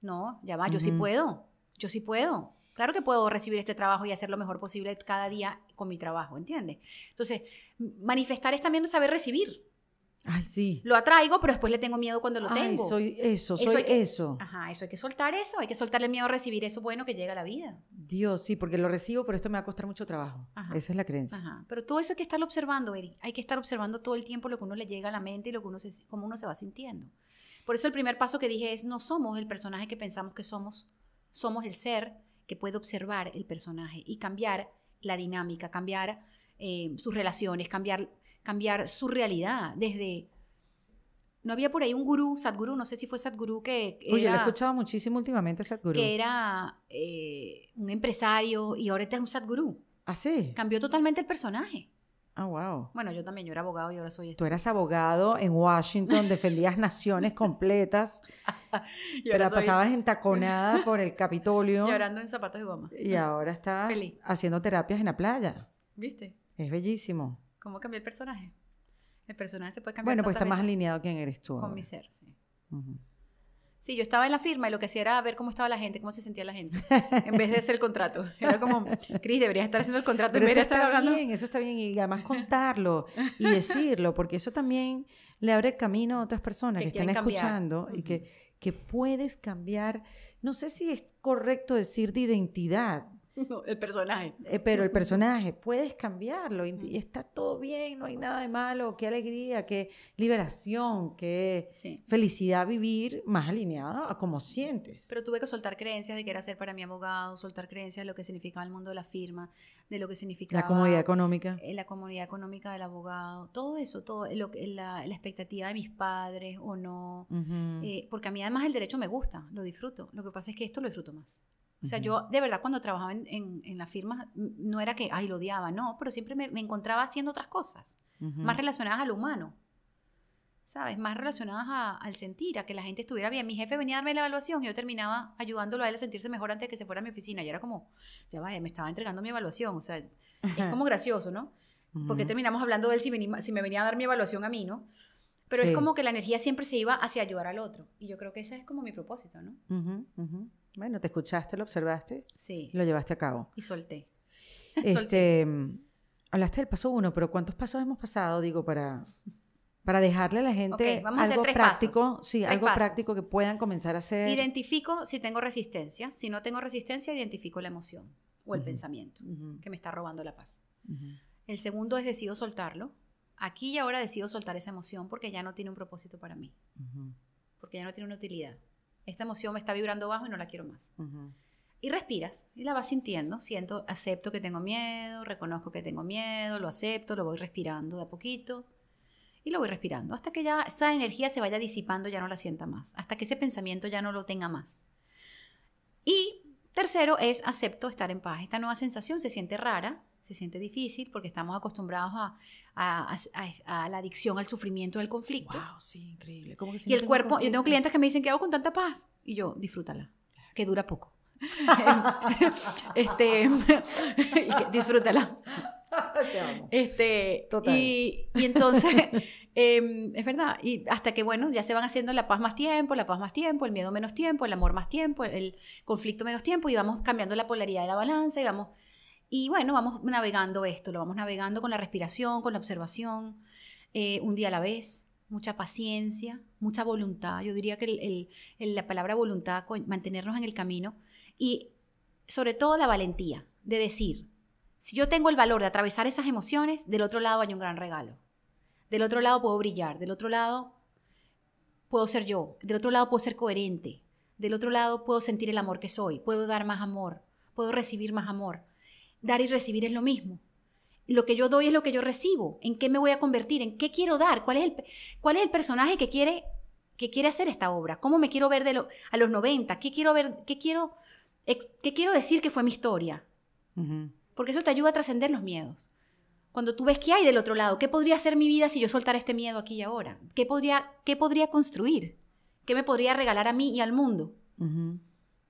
No, ya va, yo sí puedo. Yo sí puedo. Claro que puedo recibir este trabajo y hacer lo mejor posible cada día con mi trabajo, ¿entiendes? Entonces, manifestar es también saber recibir. Lo atraigo, pero después le tengo miedo cuando lo Ay, tengo. soy eso, soy eso. Ajá, eso hay que soltar eso, hay que soltar el miedo a recibir eso bueno que llega a la vida. Dios, sí, porque lo recibo, pero esto me va a costar mucho trabajo. Esa es la creencia. Ajá. Pero todo eso hay que estarlo observando, Eri. Hay que estar observando todo el tiempo lo que uno le llega a la mente y lo que uno se, cómo uno se va sintiendo. Por eso el primer paso que dije es, no somos el personaje que pensamos que somos, somos el ser que puede observar el personaje y cambiar la dinámica, cambiar eh, sus relaciones, cambiar cambiar su realidad desde... No había por ahí un gurú, Sadguru, no sé si fue Sadguru que... Era, Oye, lo he escuchado muchísimo últimamente, Sadguru. Que era eh, un empresario y ahora este es un Sadguru. ¿Ah, sí? Cambió totalmente el personaje. Ah, wow. Bueno, yo también, yo era abogado y ahora soy... Tú este. eras abogado en Washington, defendías naciones completas, pero la soy... pasabas entaconada por el Capitolio. Llorando en zapatos de goma. Y ahora estás haciendo terapias en la playa. ¿Viste? Es bellísimo. ¿Cómo cambié el personaje? El personaje se puede cambiar. Bueno, pues está más alineado quién eres tú. Con mi ser, sí. Sí, yo estaba en la firma y lo que hacía era ver cómo estaba la gente, cómo se sentía la gente, en vez de hacer el contrato. Era como, Cris, deberías estar haciendo el contrato Pero en vez de estar Bien, eso está bien, y además contarlo y decirlo, porque eso también le abre el camino a otras personas que, están escuchando y que, que puedes cambiar. No sé si es correcto decir de identidad, No, el personaje. Eh, pero el personaje, puedes cambiarlo y, está todo bien, no hay nada de malo, qué alegría, qué liberación, qué felicidad vivir más alineado a cómo sientes. Pero tuve que soltar creencias de que era ser para mi abogado, soltar creencias de lo que significaba el mundo de la firma, de lo que significaba... La comunidad económica. Eh, la comunidad económica del abogado, todo eso, todo lo, la, la expectativa de mis padres o no, eh, porque a mí además el derecho me gusta, lo disfruto, lo que pasa es que esto lo disfruto más. O sea, yo de verdad cuando trabajaba en, en, firmas la no era que, ay, lo odiaba, no, pero siempre me, encontraba haciendo otras cosas, más relacionadas al humano, ¿sabes? Más relacionadas al sentir, a que la gente estuviera bien. Mi jefe venía a darme la evaluación y yo terminaba ayudándolo a él a sentirse mejor antes de que se fuera a mi oficina. Y era como, ya vaya, eh, me estaba entregando mi evaluación, o sea, es como gracioso, ¿no? Porque terminamos hablando de él si, si me venía a dar mi evaluación a mí, ¿no? Pero es como que la energía siempre se iba hacia ayudar al otro. Y yo creo que ese es como mi propósito, ¿no? Bueno, te escuchaste, lo observaste. lo llevaste a cabo. Y solté. Este, mm, hablaste del paso uno, pero ¿cuántos pasos hemos pasado, digo, para, para dejarle a la gente algo práctico? algo práctico que puedan comenzar a hacer. Identifico si tengo resistencia. Si no tengo resistencia, identifico la emoción o el pensamiento que me está robando la paz. El segundo es decido soltarlo aquí y ahora decido soltar esa emoción porque ya no tiene un propósito para mí, porque ya no tiene una utilidad. Esta emoción me está vibrando bajo y no la quiero más. Y respiras y la vas sintiendo, siento, acepto que tengo miedo, reconozco que tengo miedo, lo acepto, lo voy respirando de a poquito y lo voy respirando hasta que ya esa energía se vaya disipando, ya no la sienta más, hasta que ese pensamiento ya no lo tenga más. Y Tercero es acepto estar en paz. Esta nueva sensación se siente rara, se siente difícil porque estamos acostumbrados a, la adicción al sufrimiento al conflicto. Wow, sí, increíble. ¿Cómo que y el cuerpo, yo tengo clientes que me dicen, ¿qué hago con tanta paz? Y yo, disfrútala, que dura poco. este, disfrútala. Te amo. Este, Total. y entonces, Em, es verdad. Y hasta que, bueno, ya se van haciendo la paz más tiempo, la paz más tiempo, el miedo menos tiempo, el amor más tiempo, el conflicto menos tiempo, y vamos cambiando la polaridad de la balanza y vamos. Y bueno, vamos navegando esto, lo vamos navegando con la respiración, con la observación, eh, un día a la vez, mucha paciencia, mucha voluntad. Yo diría que la palabra voluntad, mantenernos en el camino y sobre todo la valentía de decir, si yo tengo el valor de atravesar esas emociones, del otro lado hay un gran regalo. Del otro lado puedo brillar, del otro lado puedo ser yo, del otro lado puedo ser coherente, del otro lado puedo sentir el amor que soy, puedo dar más amor, puedo recibir más amor. Dar y recibir es lo mismo. Lo que yo doy es lo que yo recibo. ¿En qué me voy a convertir? ¿En qué quiero dar? ¿Cuál es el, cuál es el personaje que quiere, que quiere hacer esta obra? ¿Cómo me quiero ver de a los 90? ¿Qué quiero, ver, qué, quiero, ¿Qué quiero decir que fue mi historia? Porque eso te ayuda a trascender los miedos. Cuando tú ves qué hay del otro lado, qué podría ser mi vida si yo soltara este miedo aquí y ahora, qué podría, qué podría construir, qué me podría regalar a mí y al mundo.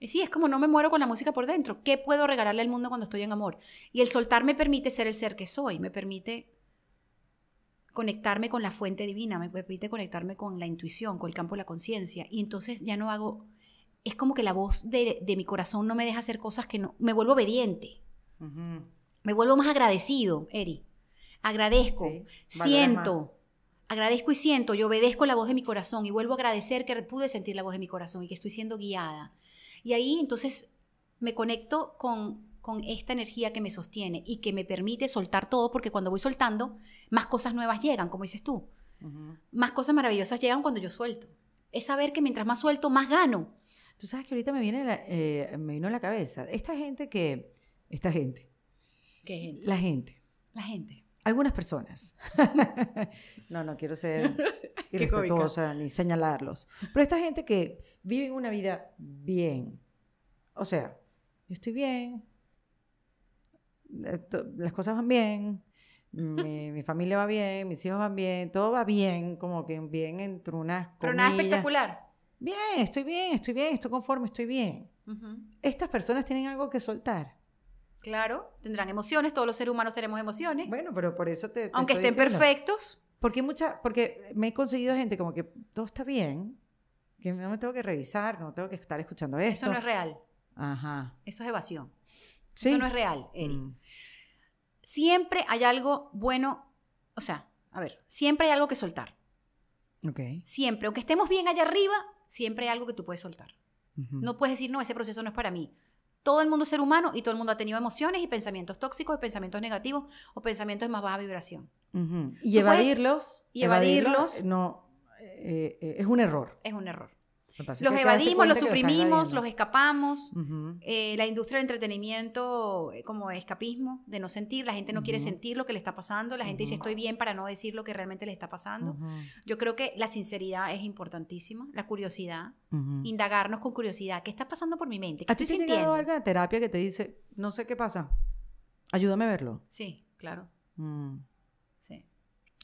Y sí, es como no me muero con la música por dentro. ¿Qué puedo regalarle al mundo cuando estoy en amor? Y el soltar me permite ser el ser que soy, me permite conectarme con la fuente divina, me permite conectarme con la intuición, con el campo de la conciencia. Y entonces ya no hago, es como que la voz de, mi corazón no me deja hacer cosas que no, me vuelvo obediente, me vuelvo más agradecido, Eri. Agradezco, siento, agradezco y siento, yo obedezco la voz de mi corazón y vuelvo a agradecer que pude sentir la voz de mi corazón y que estoy siendo guiada. Y ahí entonces me conecto con, esta energía que me sostiene y que me permite soltar todo, porque cuando voy soltando, más cosas nuevas llegan, como dices tú. Más cosas maravillosas llegan cuando yo suelto. Es saber que mientras más suelto, más gano. Tú sabes que ahorita me, viene la, eh, me vino a la cabeza. Esta gente que... Esta gente. ¿Qué gente? La gente. La gente. Algunas personas. no, no quiero ser irrespetuosa ni señalarlos. Pero esta gente que vive una vida bien. O sea, yo estoy bien, eh, las cosas van bien, mi, mi, familia va bien, mis hijos van bien, todo va bien, como que bien entre unas Pero nada espectacular. Bien, estoy bien, estoy bien, estoy conforme, estoy bien. Estas personas tienen algo que soltar. Claro, tendrán emociones, todos los seres humanos tenemos emociones. Bueno, pero por eso te... Aunque estén perfectos. Porque, mucha, porque me he conseguido gente como que todo está bien, que no me tengo que revisar, no tengo que estar escuchando esto. Eso no es real. Ajá. Eso es evasión. ¿Sí? Eso no es real, Eri. Mm. Siempre hay algo bueno, o sea, a ver, siempre hay algo que soltar. Ok. Siempre, aunque estemos bien allá arriba, siempre hay algo que tú puedes soltar. No puedes decir, no, ese proceso no es para mí todo el mundo es ser humano y todo el mundo ha tenido emociones y pensamientos tóxicos y pensamientos negativos o pensamientos de más baja vibración. Y evadirlos. y evadirlos. Eh, no, eh, eh, es un error. Es un error. Los evadimos, los suprimimos, los escapamos. Eh, la industria del entretenimiento eh, como escapismo, de no sentir. La gente no quiere sentir lo que le está pasando. La gente dice estoy bien para no decir lo que realmente le está pasando. Yo creo que la sinceridad es importantísima, la curiosidad, indagarnos con curiosidad. ¿Qué está pasando por mi mente? ¿Qué estoy sintiendo? algo de terapia que te dice, no sé qué pasa? Ayúdame a verlo. Sí, claro. Mm.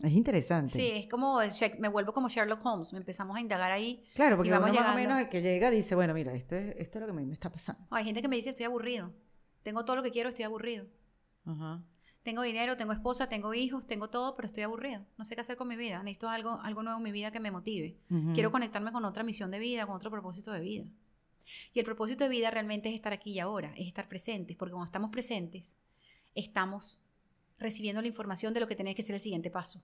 Es interesante. Sí, es como, me vuelvo como Sherlock Holmes, me empezamos a indagar ahí. Claro, porque vamos uno más o menos el que llega dice, bueno, mira, esto, es, esto lo que me, está pasando. hay gente que me dice, estoy aburrido, tengo todo lo que quiero, estoy aburrido. Tengo dinero, tengo esposa, tengo hijos, tengo todo, pero estoy aburrido. No sé qué hacer con mi vida. Necesito algo, algo nuevo en mi vida que me motive. Quiero conectarme con otra misión de vida, con otro propósito de vida. Y el propósito de vida realmente es estar aquí y ahora, es estar presentes, porque cuando estamos presentes, estamos recibiendo la información de lo que tiene que ser el siguiente paso.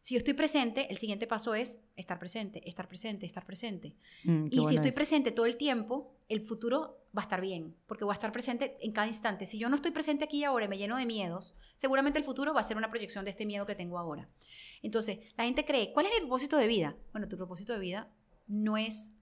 Si yo estoy presente, el siguiente paso es estar presente, estar presente, estar presente. Mm, y si estoy presente todo el tiempo, el futuro va a estar bien, porque voy a estar presente en cada instante. Si yo no estoy presente aquí y ahora y me lleno de miedos, seguramente el futuro va a ser una proyección de este miedo que tengo ahora. Entonces, la gente cree, ¿cuál es mi propósito de vida? Bueno, tu propósito de vida no es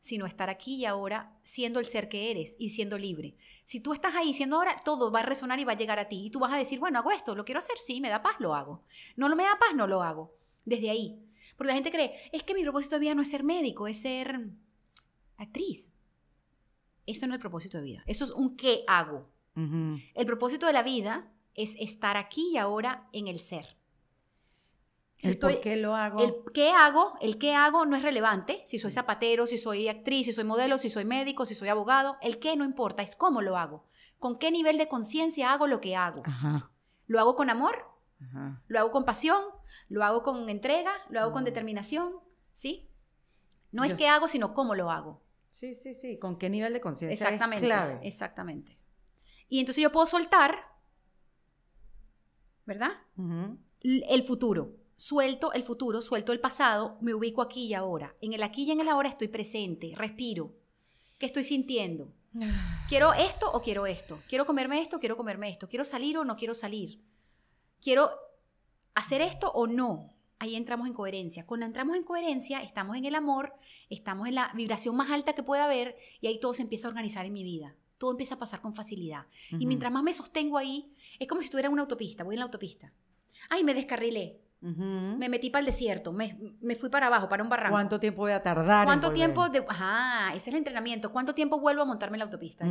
sino estar aquí y ahora siendo el ser que eres y siendo libre. Si tú estás ahí siendo ahora, todo va a resonar y va a llegar a ti. Y tú vas a decir, bueno, hago esto, lo quiero hacer, sí, me da paz, lo hago. No, me da paz, no lo hago. Desde ahí. Porque la gente cree, es que mi propósito de vida no es ser médico, es ser actriz. Eso no es el propósito de vida. Eso es un qué hago. El propósito de la vida es estar aquí y ahora en el ser el qué lo hago. El qué hago, el qué hago no es relevante. Si soy zapatero, si soy actriz, si soy modelo, si soy médico, si soy abogado, el qué no importa, es cómo lo hago. ¿Con qué nivel de conciencia hago lo que hago? ¿Lo hago con amor? ¿Lo hago con pasión? ¿Lo hago con entrega? ¿Lo hago con determinación? ¿Sí? No es qué hago, sino cómo lo hago. Sí, sí, sí. ¿Con qué nivel de conciencia? Exactamente. Exactamente. Y entonces yo puedo soltar, ¿verdad? El futuro suelto el futuro, suelto el pasado, me ubico aquí y ahora. En el aquí y en el ahora estoy presente, respiro. ¿Qué estoy sintiendo? ¿Quiero esto o quiero esto? ¿Quiero comerme esto o quiero comerme esto? ¿Quiero salir o no quiero salir? ¿Quiero hacer esto o no? Ahí entramos en coherencia. Cuando entramos en coherencia, estamos en el amor, estamos en la vibración más alta que pueda haber y ahí todo se empieza a organizar en mi vida. Todo empieza a pasar con facilidad. Y mientras más me sostengo ahí, es como si tuviera una autopista, voy en la autopista. Ay, me descarrilé me metí para el desierto, me, me, fui para abajo, para un barranco. ¿Cuánto tiempo voy a tardar? ¿Cuánto tiempo? De, ajá, ese es el entrenamiento. ¿Cuánto tiempo vuelvo a montarme en la autopista?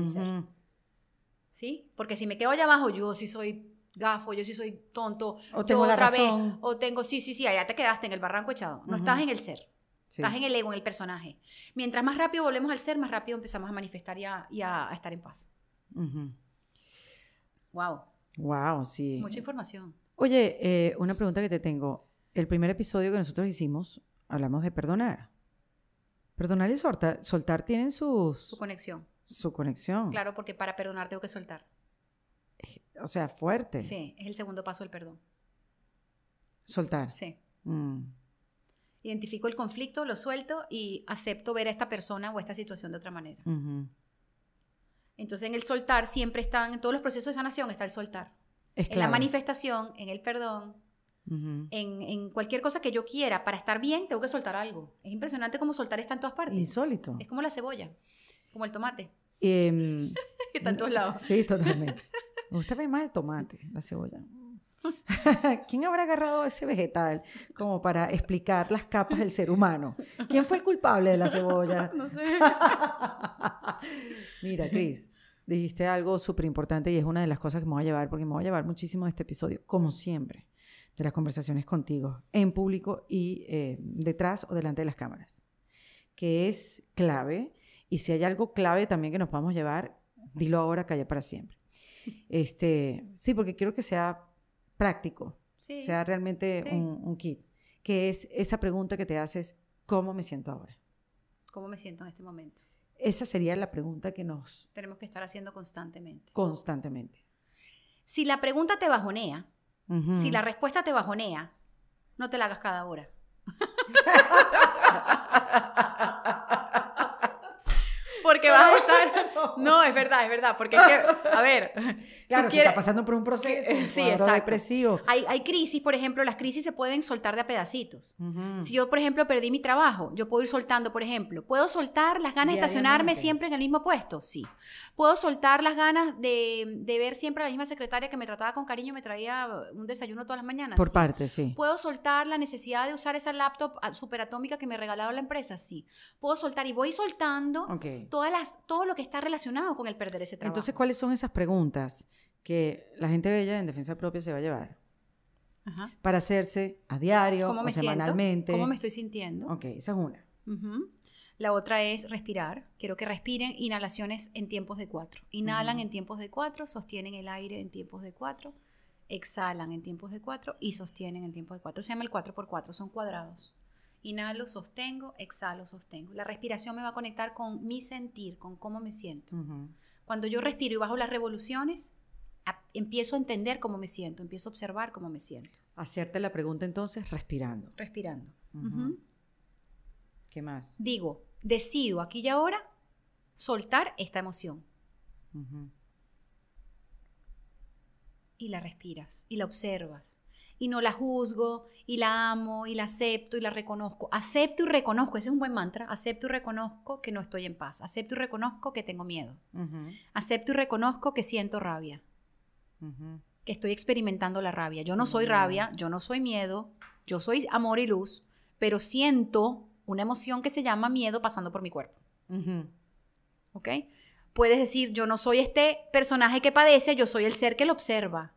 ¿Sí? Porque si me quedo allá abajo, yo sí soy gafo, yo sí soy tonto. O tengo la otra vez. O tengo, sí, sí, sí, allá te quedaste en el barranco echado. No estás en el ser. Estás en el ego, en el personaje. Mientras más rápido volvemos al ser, más rápido empezamos a manifestar y a, a estar en paz. Wow. Wow, sí. Mucha información. Oye, eh, una pregunta que te tengo. El primer episodio que nosotros hicimos, hablamos de perdonar. Perdonar y soltar, soltar tienen su... Su conexión. Su conexión. Claro, porque para perdonar tengo que soltar. Eh, o sea, fuerte. Sí, es el segundo paso del perdón. Soltar. Sí. Mm. Identifico el conflicto, lo suelto y acepto ver a esta persona o esta situación de otra manera. Entonces, en el soltar siempre están, en todos los procesos de sanación está el soltar es en la manifestación, en el perdón, en, en, cualquier cosa que yo quiera. Para estar bien, tengo que soltar algo. Es impresionante cómo soltar está en todas partes. Insólito. Es como la cebolla, como el tomate. Em, está en todos lados. Sí, totalmente. Me gusta más el tomate, la cebolla. ¿Quién habrá agarrado ese vegetal como para explicar las capas del ser humano? ¿Quién fue el culpable de la cebolla? No sé. Mira, Cris, dijiste algo súper importante y es una de las cosas que me voy a llevar, porque me voy a llevar muchísimo de este episodio, como siempre, de las conversaciones contigo, en público y eh, detrás o delante de las cámaras, que es clave. Y si hay algo clave también que nos podamos llevar, dilo ahora, que calla para siempre. Este, sí, porque quiero que sea práctico, sí, sea realmente un, kit, que es esa pregunta que te haces, ¿cómo me siento ahora? ¿Cómo me siento en este momento? Esa sería la pregunta que nos... Tenemos que estar haciendo constantemente. Constantemente. Si la pregunta te bajonea, si la respuesta te bajonea, no te la hagas cada hora. que vas a estar... No. es verdad, es verdad, porque es que, a ver... Claro, se está pasando por un proceso sí, depresivo. Hay, crisis, por ejemplo, las crisis se pueden soltar de a pedacitos. Si yo, por ejemplo, perdí mi trabajo, yo puedo ir soltando, por ejemplo, ¿puedo soltar las ganas de estacionarme siempre en el mismo puesto? Sí. ¿Puedo soltar las ganas de, ver siempre a la misma secretaria que me trataba con cariño y me traía un desayuno todas las mañanas? Por parte, sí. ¿Puedo soltar la necesidad de usar esa laptop ah, superatómica que me regalaba la empresa? Sí. ¿Puedo soltar? Y voy soltando okay. todas todo lo que está relacionado con el perder ese trabajo. Entonces, ¿cuáles son esas preguntas que la gente bella en defensa propia se va a llevar? Para hacerse a diario ¿Cómo me semanalmente. Siento? ¿Cómo me estoy sintiendo? Ok, esa es una. La otra es respirar. Quiero que respiren inhalaciones en tiempos de cuatro. Inhalan en tiempos de cuatro, sostienen el aire en tiempos de cuatro, exhalan en tiempos de cuatro y sostienen en tiempos de cuatro. Se llama el 4 por 4 son cuadrados. Inhalo, sostengo, exhalo, sostengo. La respiración me va a conectar con mi sentir, con cómo me siento. Cuando yo respiro y bajo las revoluciones, empiezo a entender cómo me siento, empiezo a observar cómo me siento. Hacerte la pregunta entonces respirando. Respirando. ¿Qué más? Digo, decido aquí y ahora soltar esta emoción. Y la respiras, y la observas, y no la juzgo y la amo y la acepto y la reconozco. Acepto y reconozco, ese es un buen mantra, acepto y reconozco que no estoy en paz, acepto y reconozco que tengo miedo, acepto y reconozco que siento rabia, que estoy experimentando la rabia. Yo no soy rabia, yo no soy miedo, yo soy amor y luz, pero siento una emoción que se llama miedo pasando por mi cuerpo. ¿Ok? Puedes decir, yo no soy este personaje que padece, yo soy el ser que lo observa.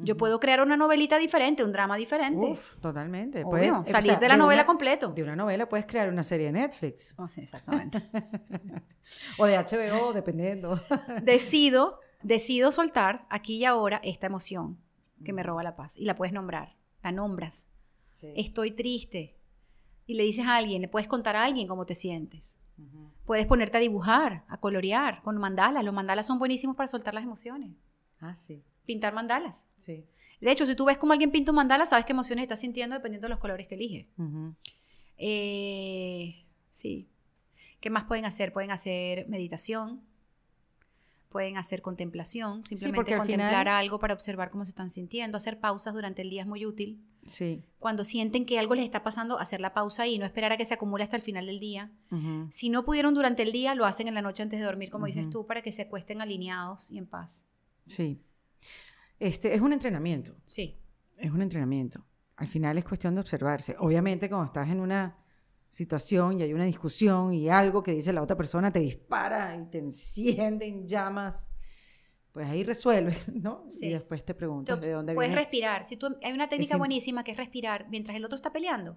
Yo puedo crear una novelita diferente, un drama diferente. Uf, totalmente. salir de la novela completo. De una novela puedes crear una serie de Netflix. Ah, sí, exactamente. o de HBO, dependiendo. decido, decido soltar aquí y ahora esta emoción que me roba la paz. Y la puedes nombrar, la nombras. Sí. Estoy triste. Y le dices a alguien, le puedes contar a alguien cómo te sientes. Puedes ponerte a dibujar, a colorear, con mandalas. Los mandalas son buenísimos para soltar las emociones. Ah, sí pintar mandalas. Sí. De hecho, si tú ves cómo alguien pinta un mandala, sabes qué emociones está sintiendo dependiendo de los colores que elige. Eh, sí. ¿Qué más pueden hacer? Pueden hacer meditación, pueden hacer contemplación, simplemente contemplar algo para observar cómo se están sintiendo, hacer pausas durante el día es muy útil. Sí. Cuando sienten que algo les está pasando, hacer la pausa y no esperar a que se acumule hasta el final del día. Si no pudieron durante el día, lo hacen en la noche antes de dormir, como dices tú, para que se acuesten alineados y en paz. Sí. Este, es un entrenamiento. Sí. Es un entrenamiento. Al final es cuestión de observarse. Obviamente cuando estás en una situación y hay una discusión y algo que dice la otra persona te dispara y te enciende en llamas, pues ahí resuelve ¿no? Sí. Y después te preguntas de dónde puedes Puedes respirar. Si tú, hay una técnica buenísima que es respirar mientras el otro está peleando.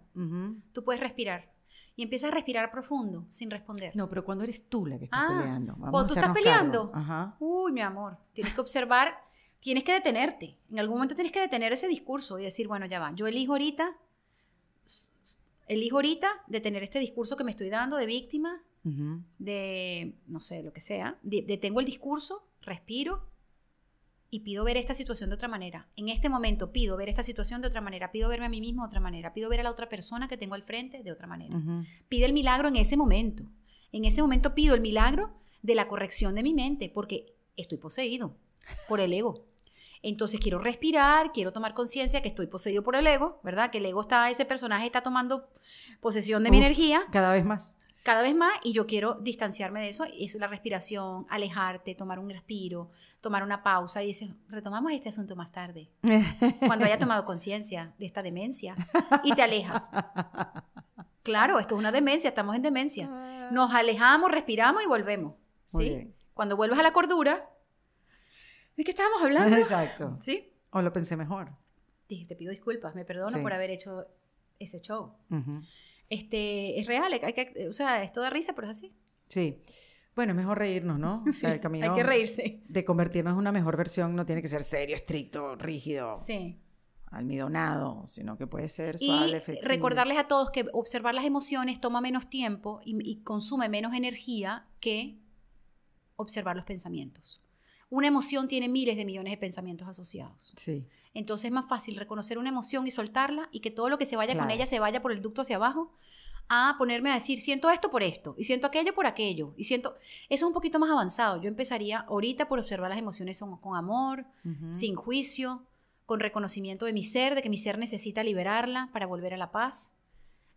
Tú puedes respirar y empiezas a respirar profundo sin responder. No, pero cuando eres tú la que estás ah, peleando. Vamos cuando tú estás peleando. Ajá. Uy, mi amor, tienes que observar tienes que detenerte. En algún momento tienes que detener ese discurso y decir, bueno, ya va, yo elijo ahorita, elijo ahorita detener este discurso que me estoy dando de víctima, de, no sé, lo que sea. detengo el discurso, respiro y pido ver esta situación de otra manera. En este momento pido ver esta situación de otra manera, pido verme a mí mismo de otra manera, pido ver a la otra persona que tengo al frente de otra manera. pido Pide el milagro en ese momento. En ese momento pido el milagro de la corrección de mi mente porque estoy poseído por el ego. Entonces quiero respirar, quiero tomar conciencia que estoy poseído por el ego, ¿verdad? Que el ego está, ese personaje está tomando posesión de mi energía. Cada vez más. Cada vez más y yo quiero distanciarme de eso. Es la respiración, alejarte, tomar un respiro, tomar una pausa y dices, retomamos este asunto más tarde, cuando haya tomado conciencia de esta demencia y te alejas. Claro, esto es una demencia, estamos en demencia. Ah. Nos alejamos, respiramos y volvemos. ¿sí? Cuando vuelves a la cordura, ¿de qué estábamos hablando? Exacto. ¿Sí? O lo pensé mejor. Dije, te pido disculpas, me perdono por haber hecho ese show. este, es real, hay que, o sea, es toda risa, pero es así. Sí. Bueno, es mejor reírnos, ¿no? sí, el camino hay que reírse. De convertirnos en una mejor versión no tiene que ser serio, estricto, rígido. Sí almidonado, sino que puede ser suave, y Recordarles a todos que observar las emociones toma menos tiempo y, y, consume menos energía que observar los pensamientos una emoción tiene miles de millones de pensamientos asociados. Sí. Entonces es más fácil reconocer una emoción y soltarla y que todo lo que se vaya con ella se vaya por el ducto hacia abajo a ponerme a decir, siento esto por esto, y siento aquello por aquello, y siento... Eso es un poquito más avanzado. Yo empezaría ahorita por observar las emociones con amor, sin juicio, con reconocimiento de mi ser, de que mi ser necesita liberarla para volver a la paz.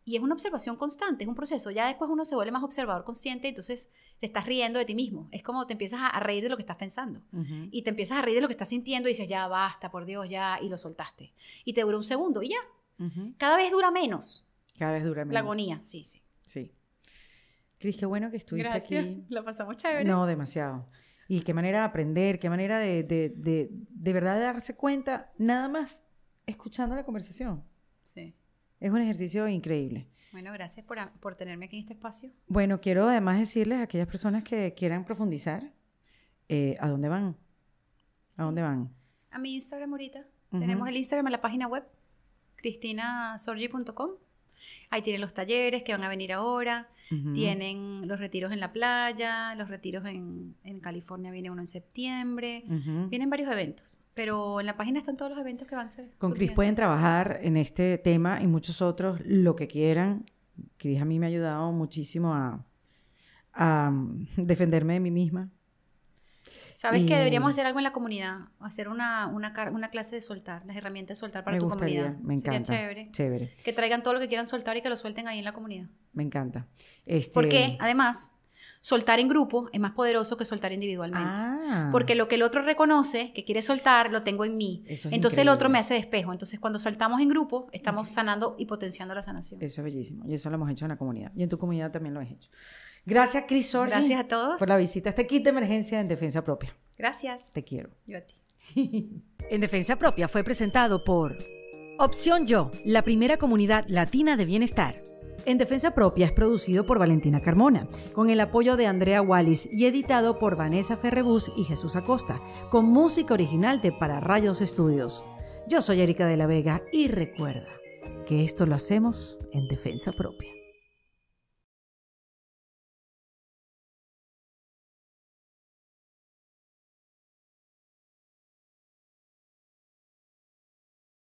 Y es una observación constante, es un proceso. Ya después uno se vuelve más observador consciente, entonces te estás riendo de ti mismo. Es como te empiezas a, reír de lo que estás pensando. Y te empiezas a reír de lo que estás sintiendo y dices, ya basta, por Dios, ya, y lo soltaste. Y te dura un segundo y ya. Cada vez dura menos. Cada vez dura menos. La agonía, sí, sí. Sí. Cris, qué bueno que estuviste Gracias. aquí. Lo pasamos chévere. No, demasiado. Y qué manera de aprender, qué manera de, de, de, de verdad de darse cuenta, nada más escuchando la conversación. Es un ejercicio increíble. Bueno, gracias por, tenerme aquí en este espacio. Bueno, quiero además decirles a aquellas personas que quieran profundizar, eh, ¿a dónde van? ¿A dónde van? A mi Instagram ahorita. Tenemos el Instagram en la página web, cristinasorgi.com. Ahí tienen los talleres que van a venir ahora. Tienen los retiros en la playa, los retiros en, California viene uno en septiembre, vienen varios eventos, pero en la página están todos los eventos que van a ser. Con Chris Cris pueden trabajar en este tema y muchos otros lo que quieran. Cris a mí me ha ayudado muchísimo a mm, defenderme de mí misma ¿Sabes que deberíamos eh, hacer algo en la comunidad? Hacer una, una, clase de soltar, las herramientas de soltar para tu comunidad. Me encanta. Sería chévere. Que traigan todo lo que quieran soltar y que lo suelten ahí en la comunidad. Me encanta. Porque, este además, soltar en grupo es más poderoso que soltar individualmente. Ah. Porque lo que el otro reconoce que quiere soltar, lo tengo en mí. Entonces el otro me hace despejo. Entonces cuando saltamos en grupo, estamos sanando y potenciando la sanación. Eso es bellísimo. Y eso lo hemos hecho en la comunidad. Y en tu comunidad también lo has hecho. Gracias, Crisol Gracias a todos. Por la visita este kit de emergencia en Defensa Propia. Gracias. Te quiero. Yo a ti. en Defensa Propia fue presentado por Opción Yo, la primera comunidad latina de bienestar. En Defensa Propia es producido por Valentina Carmona, con el apoyo de Andrea Wallis y editado por Vanessa Ferrebus y Jesús Acosta, con música original de Para Rayos Estudios. Yo soy Erika de la Vega y recuerda que esto lo hacemos en defensa propia.